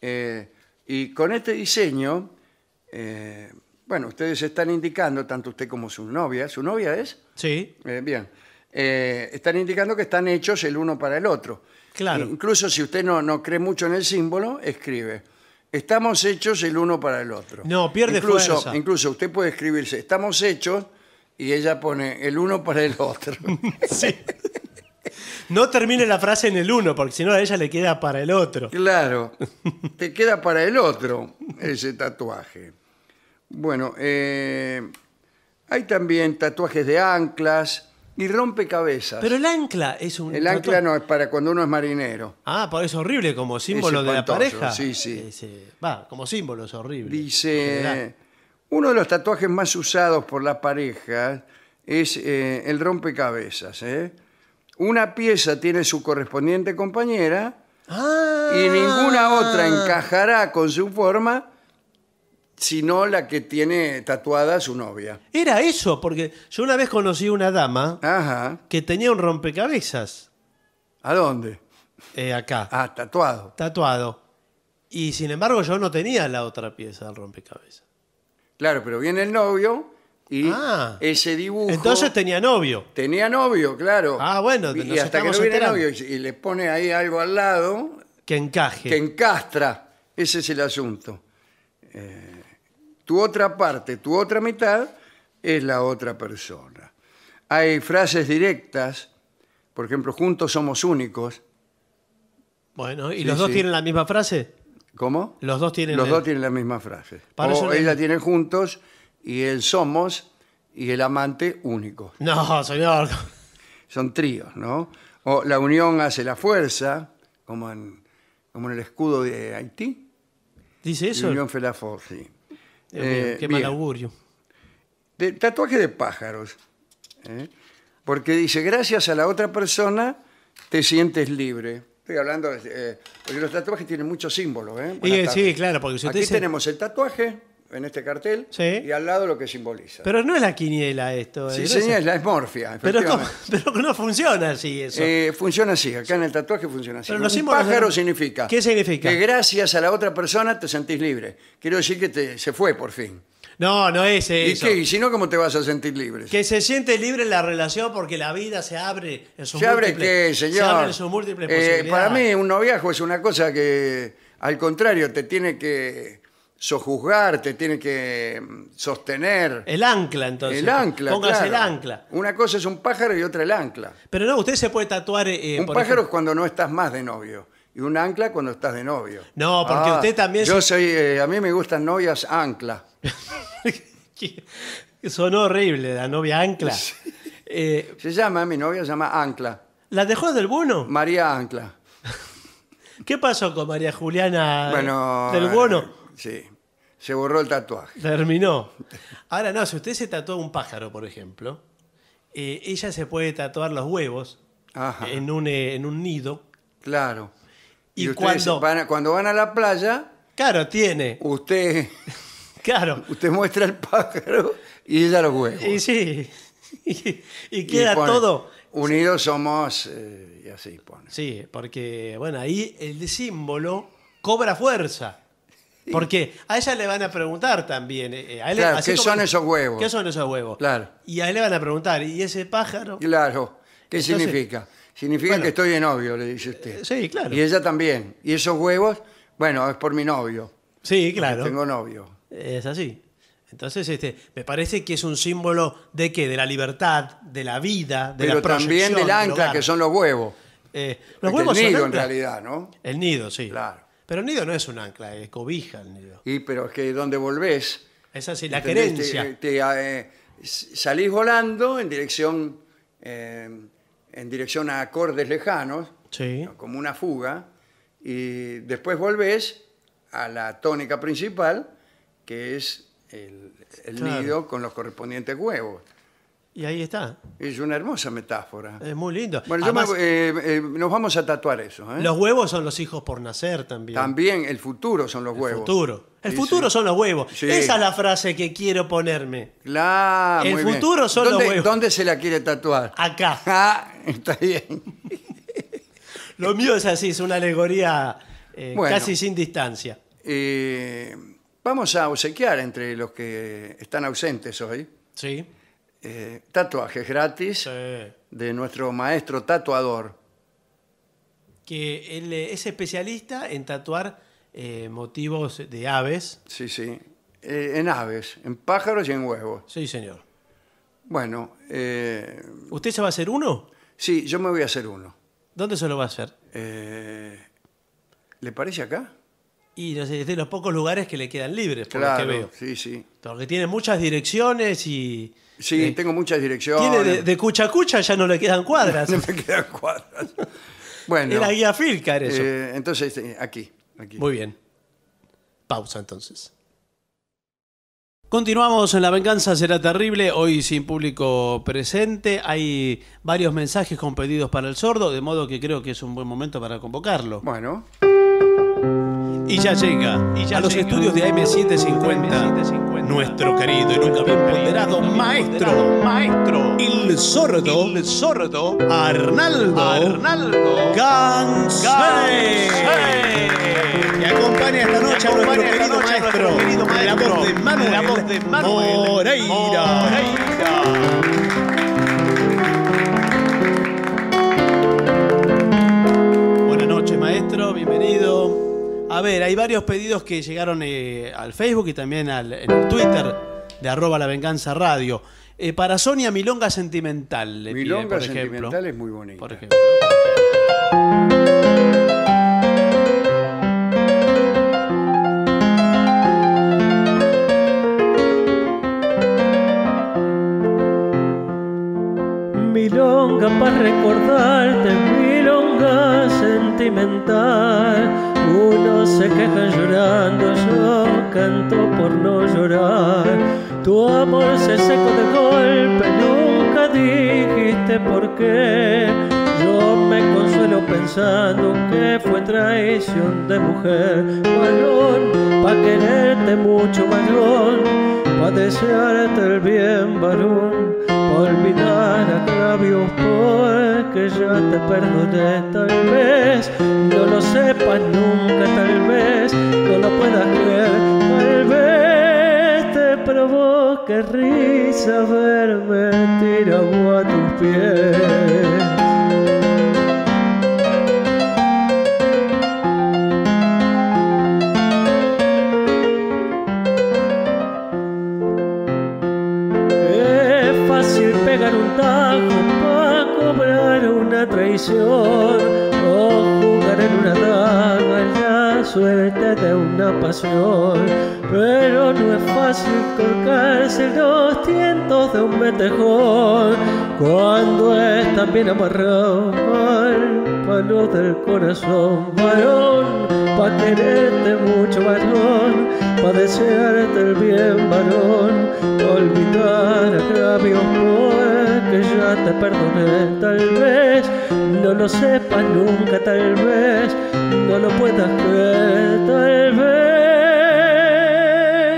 eh, y con este diseño, eh, bueno, ustedes están indicando, tanto usted como su novia, ¿su novia es? Sí. Eh, bien. están indicando que están hechos el uno para el otro. Claro. Incluso si usted no, no cree mucho en el símbolo, escribe. Estamos hechos el uno para el otro. No, pierde incluso, fuerza. Incluso usted puede escribirse, estamos hechos, y ella pone el uno para el otro. sí. No termine la frase en el uno, porque si no a ella le queda para el otro. Claro, te queda para el otro ese tatuaje. Bueno, eh, hay también tatuajes de anclas y rompecabezas. Pero el ancla es un... El ancla no es para cuando uno es marinero. Ah, por es horrible como símbolo de la pareja. sí, sí. va, como símbolo es horrible. Dice, uno de los tatuajes más usados por las parejas es eh, el rompecabezas, ¿eh? Una pieza tiene su correspondiente compañera y ah. ninguna otra encajará con su forma sino la que tiene tatuada su novia. Era eso, porque yo una vez conocí una dama que tenía un rompecabezas ¿A dónde? Eh, acá, Ah, tatuado. tatuado. Y sin embargo yo no tenía la otra pieza del rompecabezas. Claro, pero viene el novio y ah. ese dibujo. Entonces tenía novio. Tenía novio, claro. Ah, bueno, y, hasta que novio y, le pone ahí algo al lado. Que encaje. Que encastra. Ese es el asunto. Eh, tu otra parte, tu otra mitad, es la otra persona. Hay frases directas, por ejemplo, juntos somos únicos. Bueno, ¿y los dos tienen la misma frase? ¿Cómo? Los dos tienen, los dos tienen la misma frase. Para o ella tiene juntos y el somos y el amante único. No, señor. Son tríos, ¿no? O la unión hace la fuerza, como en, como en el escudo de Haití. ¿Dice eso? La unión hace la sí. Eh, eh, qué mal augurio. tatuaje de pájaros. ¿eh? Porque dice, gracias a la otra persona te sientes libre. Estoy hablando, de, porque los tatuajes tienen muchos símbolos. ¿eh? sí, claro, porque Aquí tenemos el tatuaje, en este cartel y al lado lo que simboliza. Pero no es la quiniela esto. Sí, ¿eh? es la esmorfia. Pero, no funciona así eso. Eh, funciona así, acá en el tatuaje funciona así. Pero pájaro significa. ¿Qué significa? Que gracias a la otra persona te sentís libre. Quiero decir que se fue por fin. No, no es eso. ¿Y si no, cómo te vas a sentir libre? Que se siente libre la relación porque la vida se abre en su su ¿Se abre qué, señor? Se abre en su múltiple eh, Para mí, un noviazgo es una cosa que, al contrario, te tiene que sojuzgar, tiene que mm, sostener. El ancla, entonces. El ancla. Póngase el ancla. Una cosa es un pájaro y otra el ancla. Pero no, usted se puede tatuar. Eh, un pájaro es cuando no estás más de novio. Y un ancla cuando estás de novio. No, porque ah, usted también. Yo soy. Eh, a mí me gustan novias ancla. Sonó horrible la novia ancla. Eh, se llama, mi novia se llama Ancla. ¿La dejó del bueno? María Ancla. ¿Qué pasó con María Juliana eh, del Bono? Sí, se borró el tatuaje. Terminó. Ahora no, si usted se tatúa un pájaro, por ejemplo, eh, ella se puede tatuar los huevos en un, eh, en un nido. Claro. Y, cuando, van a- cuando van a la playa, claro, tiene, usted, claro. usted muestra el pájaro y ella los huevos. Y sí, y, queda todo. Unidos somos, eh, y así pone. Sí, porque, bueno, ahí el símbolo cobra fuerza. Porque a ella le van a preguntar también. Eh, eh, a él- ¿qué son esos huevos? ¿Qué son esos huevos? Claro. Y a él le van a preguntar, ¿y ese pájaro? Claro. ¿Qué significa? Significa que estoy de novio, le dice usted. Eh, sí, claro. Y ella también. Y esos huevos, bueno, es por mi novio. Sí, claro. Tengo novio. Es así. Entonces, este, me parece que es un símbolo de qué? De la libertad, de la vida, de la proyección. también del ancla, que son los huevos. los huevos huevos el nido, en realidad, ¿no? El nido, sí. Claro. Pero el nido no es un ancla, es cobija el nido. Y pero es que donde volvés. Es la eh, salís volando en dirección, eh, en dirección a acordes lejanos, como una fuga, y después volvés a la tónica principal, que es el, nido con los correspondientes huevos. Y ahí está. Es una hermosa metáfora. Es muy lindo. Bueno, eh, eh, nos vamos a tatuar eso. ¿eh? Los huevos son los hijos por nacer también. También el futuro son los huevos. Futuro. El futuro son los huevos. Esa es la frase que quiero ponerme. Claro, El futuro son los huevos. ¿Dónde se la quiere tatuar? Acá. Ah, está bien. Lo mío es así, es una alegoría casi sin distancia. vamos a obsequiar entre los que están ausentes hoy Sí. Eh, tatuajes gratis de nuestro maestro tatuador. Que él eh, es especialista en tatuar eh, motivos de aves. Sí, sí. en aves, en pájaros y en huevos. Sí, señor. Bueno. ¿Usted se va a hacer uno? Sí, yo me voy a hacer uno. ¿Dónde se lo va a hacer? ¿Le parece acá? Y no sé, de los pocos lugares que le quedan libres, por lo que veo. Sí, sí. Porque tiene muchas direcciones y Sí, eh, tengo muchas direcciones. Tiene de, cucha a cucha ya no le quedan cuadras. no me quedan cuadras. Bueno. Era guía era eso. Eh, entonces, eh, aquí, aquí. Muy bien. Pausa entonces. Continuamos en La Venganza Será Terrible, hoy sin público presente. Hay varios mensajes con pedidos para el sordo, de modo que creo que es un buen momento para convocarlo. Bueno. Y ya llega y ya a los estudios de AM750 nuestro querido y nunca bien ponderado maestro, maestro, el sordo, el sordo, Arnaldo, Arnaldo Gansay, que acompaña esta noche a nuestro querido maestro, la voz de Manuel, la voz de Manuel Moreira. Moreira. bienvenido. A ver, hay varios pedidos que llegaron eh, al Facebook y también al en Twitter de arroba la venganza radio. Eh, para Sonia Milonga Sentimental. Milonga Sentimental es muy bonita. Milonga para recordarte, milonga sentimental uno se queja llorando, yo canto por no llorar. Tu amor se secó de golpe, nunca dijiste por qué. Yo me consuelo pensando que fue traición de mujer. Varón, pa' quererte mucho, varón, pa' desearte el bien, varón olvidar labios porque ya te perdoné tal vez no lo sepas nunca tal vez no lo puedas creer tal vez te provoque risa verme tirado a tus pies o jugar en una daga la suerte de una pasión pero no es fácil colgarse los tientos de un metejón cuando es bien amarrado mano del corazón, varón, pa' quererte mucho, varón, pa' desearte el bien, varón, pa' olvidar amor, que ya te perdoné, tal vez no lo sepas nunca, tal vez no lo puedas creer, tal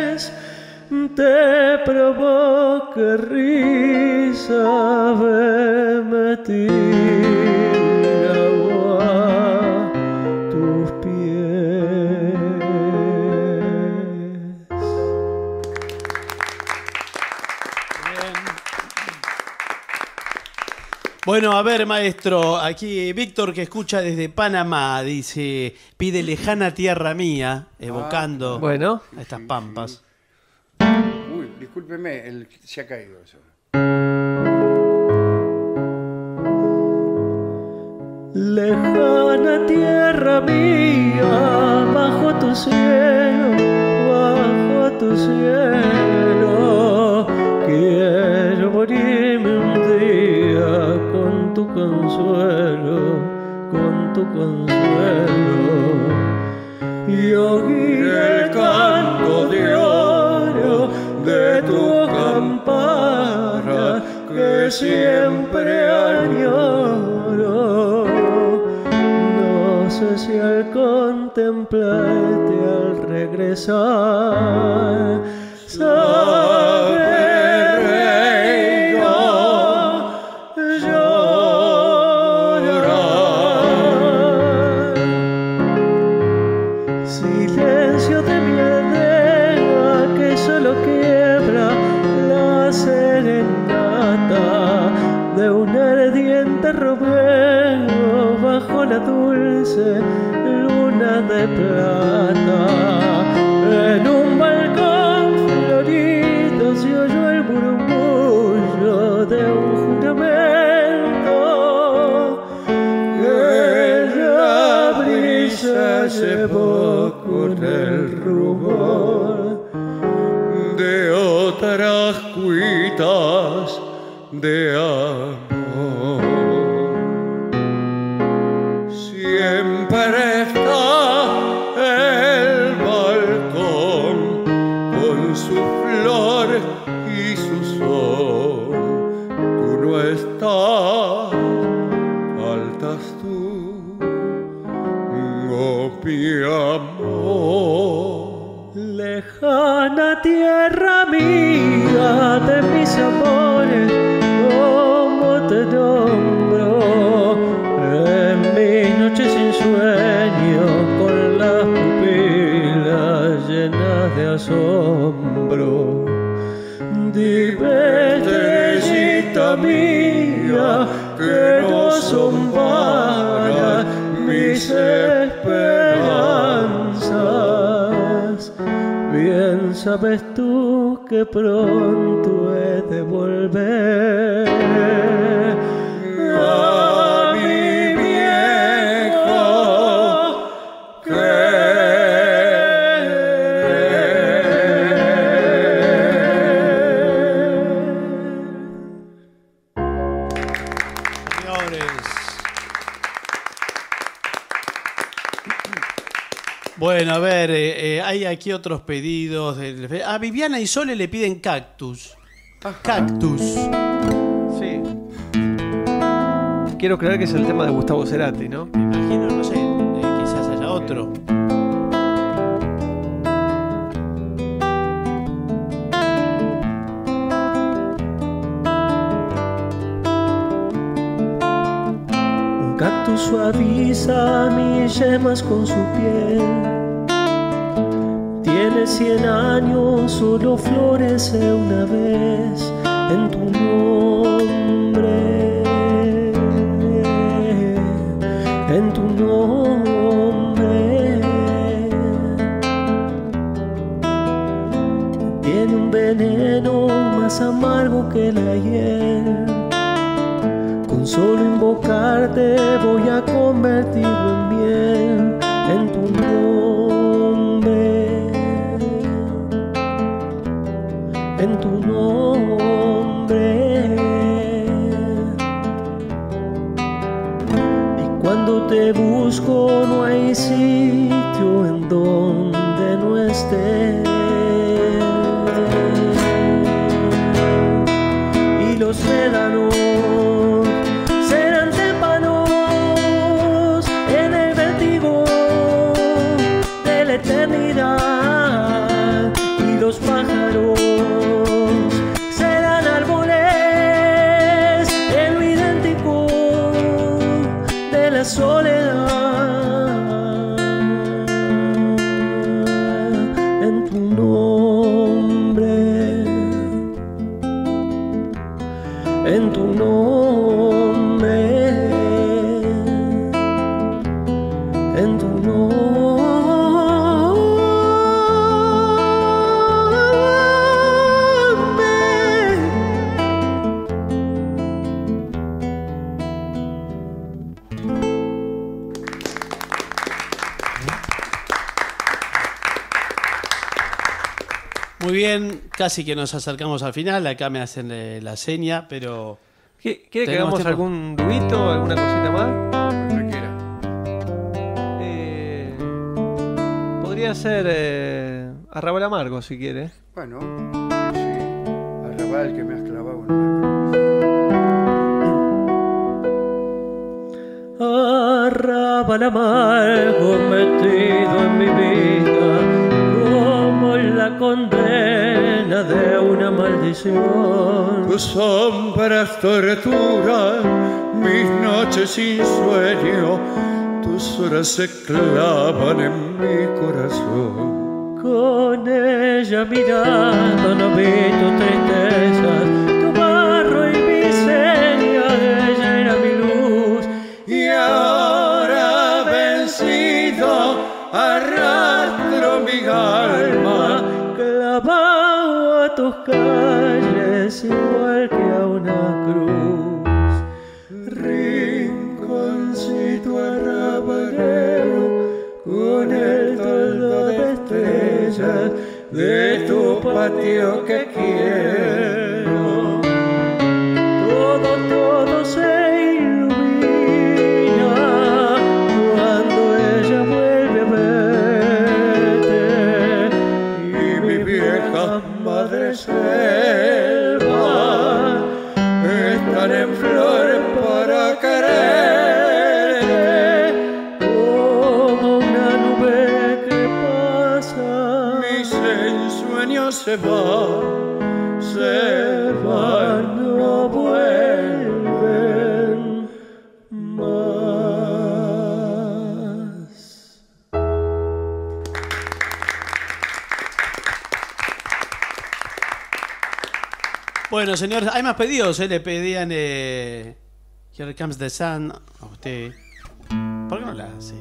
vez te provoque risa, verme Bueno, a ver, maestro, aquí Víctor que escucha desde Panamá dice, pide lejana tierra mía, evocando a ah, estas pampas. Uy, discúlpeme, se ha caído eso. Lejana tierra mía, bajo tu cielo, bajo tu cielo. consuelo. Y oír el canto diario de tu campana que siempre añoro. No sé si al contemplarte, al regresar, ah, de otras cuitas de sabes tú que pronto Bueno, a ver, eh, eh, hay aquí otros pedidos. A ah, Viviana y Sole le piden cactus. Ah. Cactus. Sí. Quiero creer que es el tema de Gustavo Cerati, ¿no? Me imagino, no sé, eh, quizás haya otro. suaviza mis yemas con su piel. Tiene cien años, solo florece una vez en tu nombre. En tu nombre. Tiene un veneno más amargo que la hiel Solo invocarte voy a convertirlo en bien en tu nombre. En tu nombre. Y cuando te busco no hay sí casi que nos acercamos al final. Acá me hacen eh, la seña, pero. ¿Quiere que hagamos algún ruido? alguna cosita más? Eh, podría ser eh, Arrabal Amargo, si quiere. Bueno, sí. Arrabal que me has clavado en Arrabal Amargo metido en mi vida Tus pues sombras torturan mis noches sin sueño, tus horas se clavan en mi corazón. Con ella mirando no vi tus tristezas Calle igual que a una cruz. Rinconcito arrabalero con el toldo de estrellas de tu patio que quieres. Bueno, señores, hay más pedidos. ¿eh? Le pedían eh, Here Comes the Sun a usted. ¿Por qué no la hace?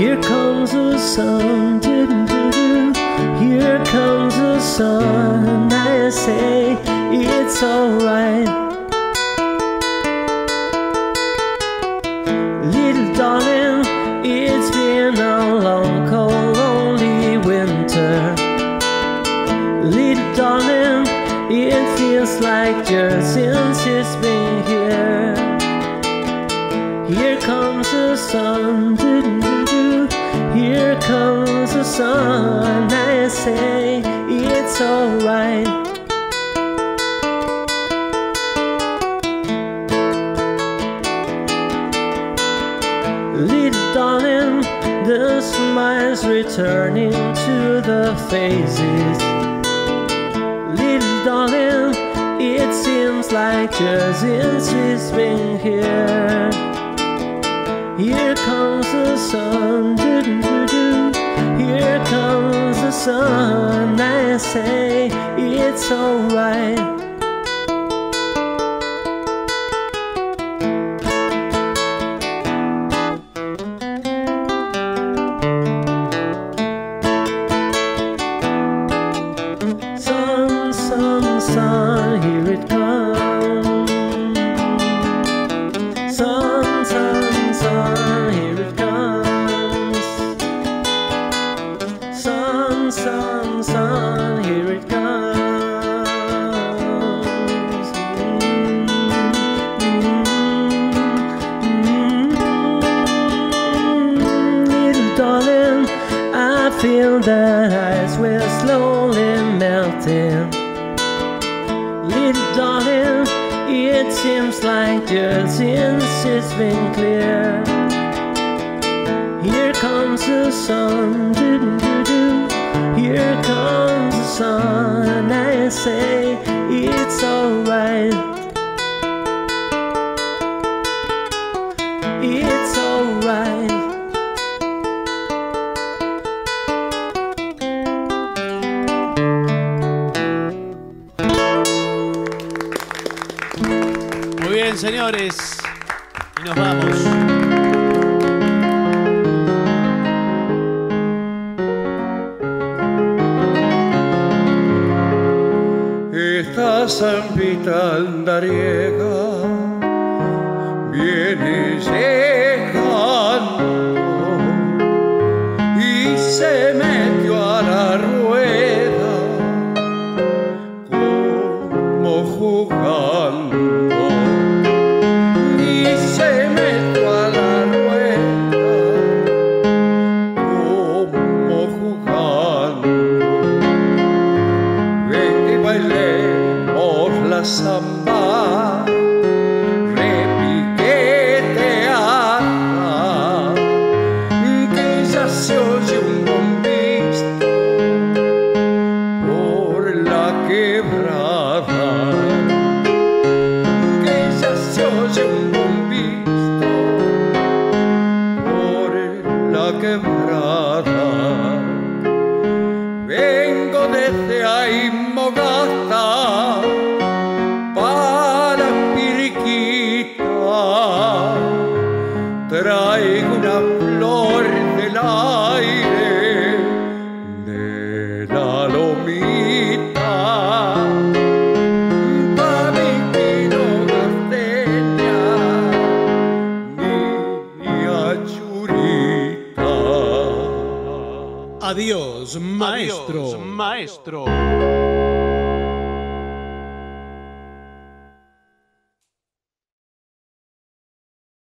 Here comes the sun, doo here comes the sun, I say. it's alright. Little darling, it's been a long, cold, lonely winter. Little darling, it feels like years since it's been here. Here comes the sun, doo -doo -doo here comes the sun. I say it's alright. returning to the phases. Little darling, it seems like just since she's been here. Here comes the sun, doo -doo -doo Here comes the sun. I say it's alright.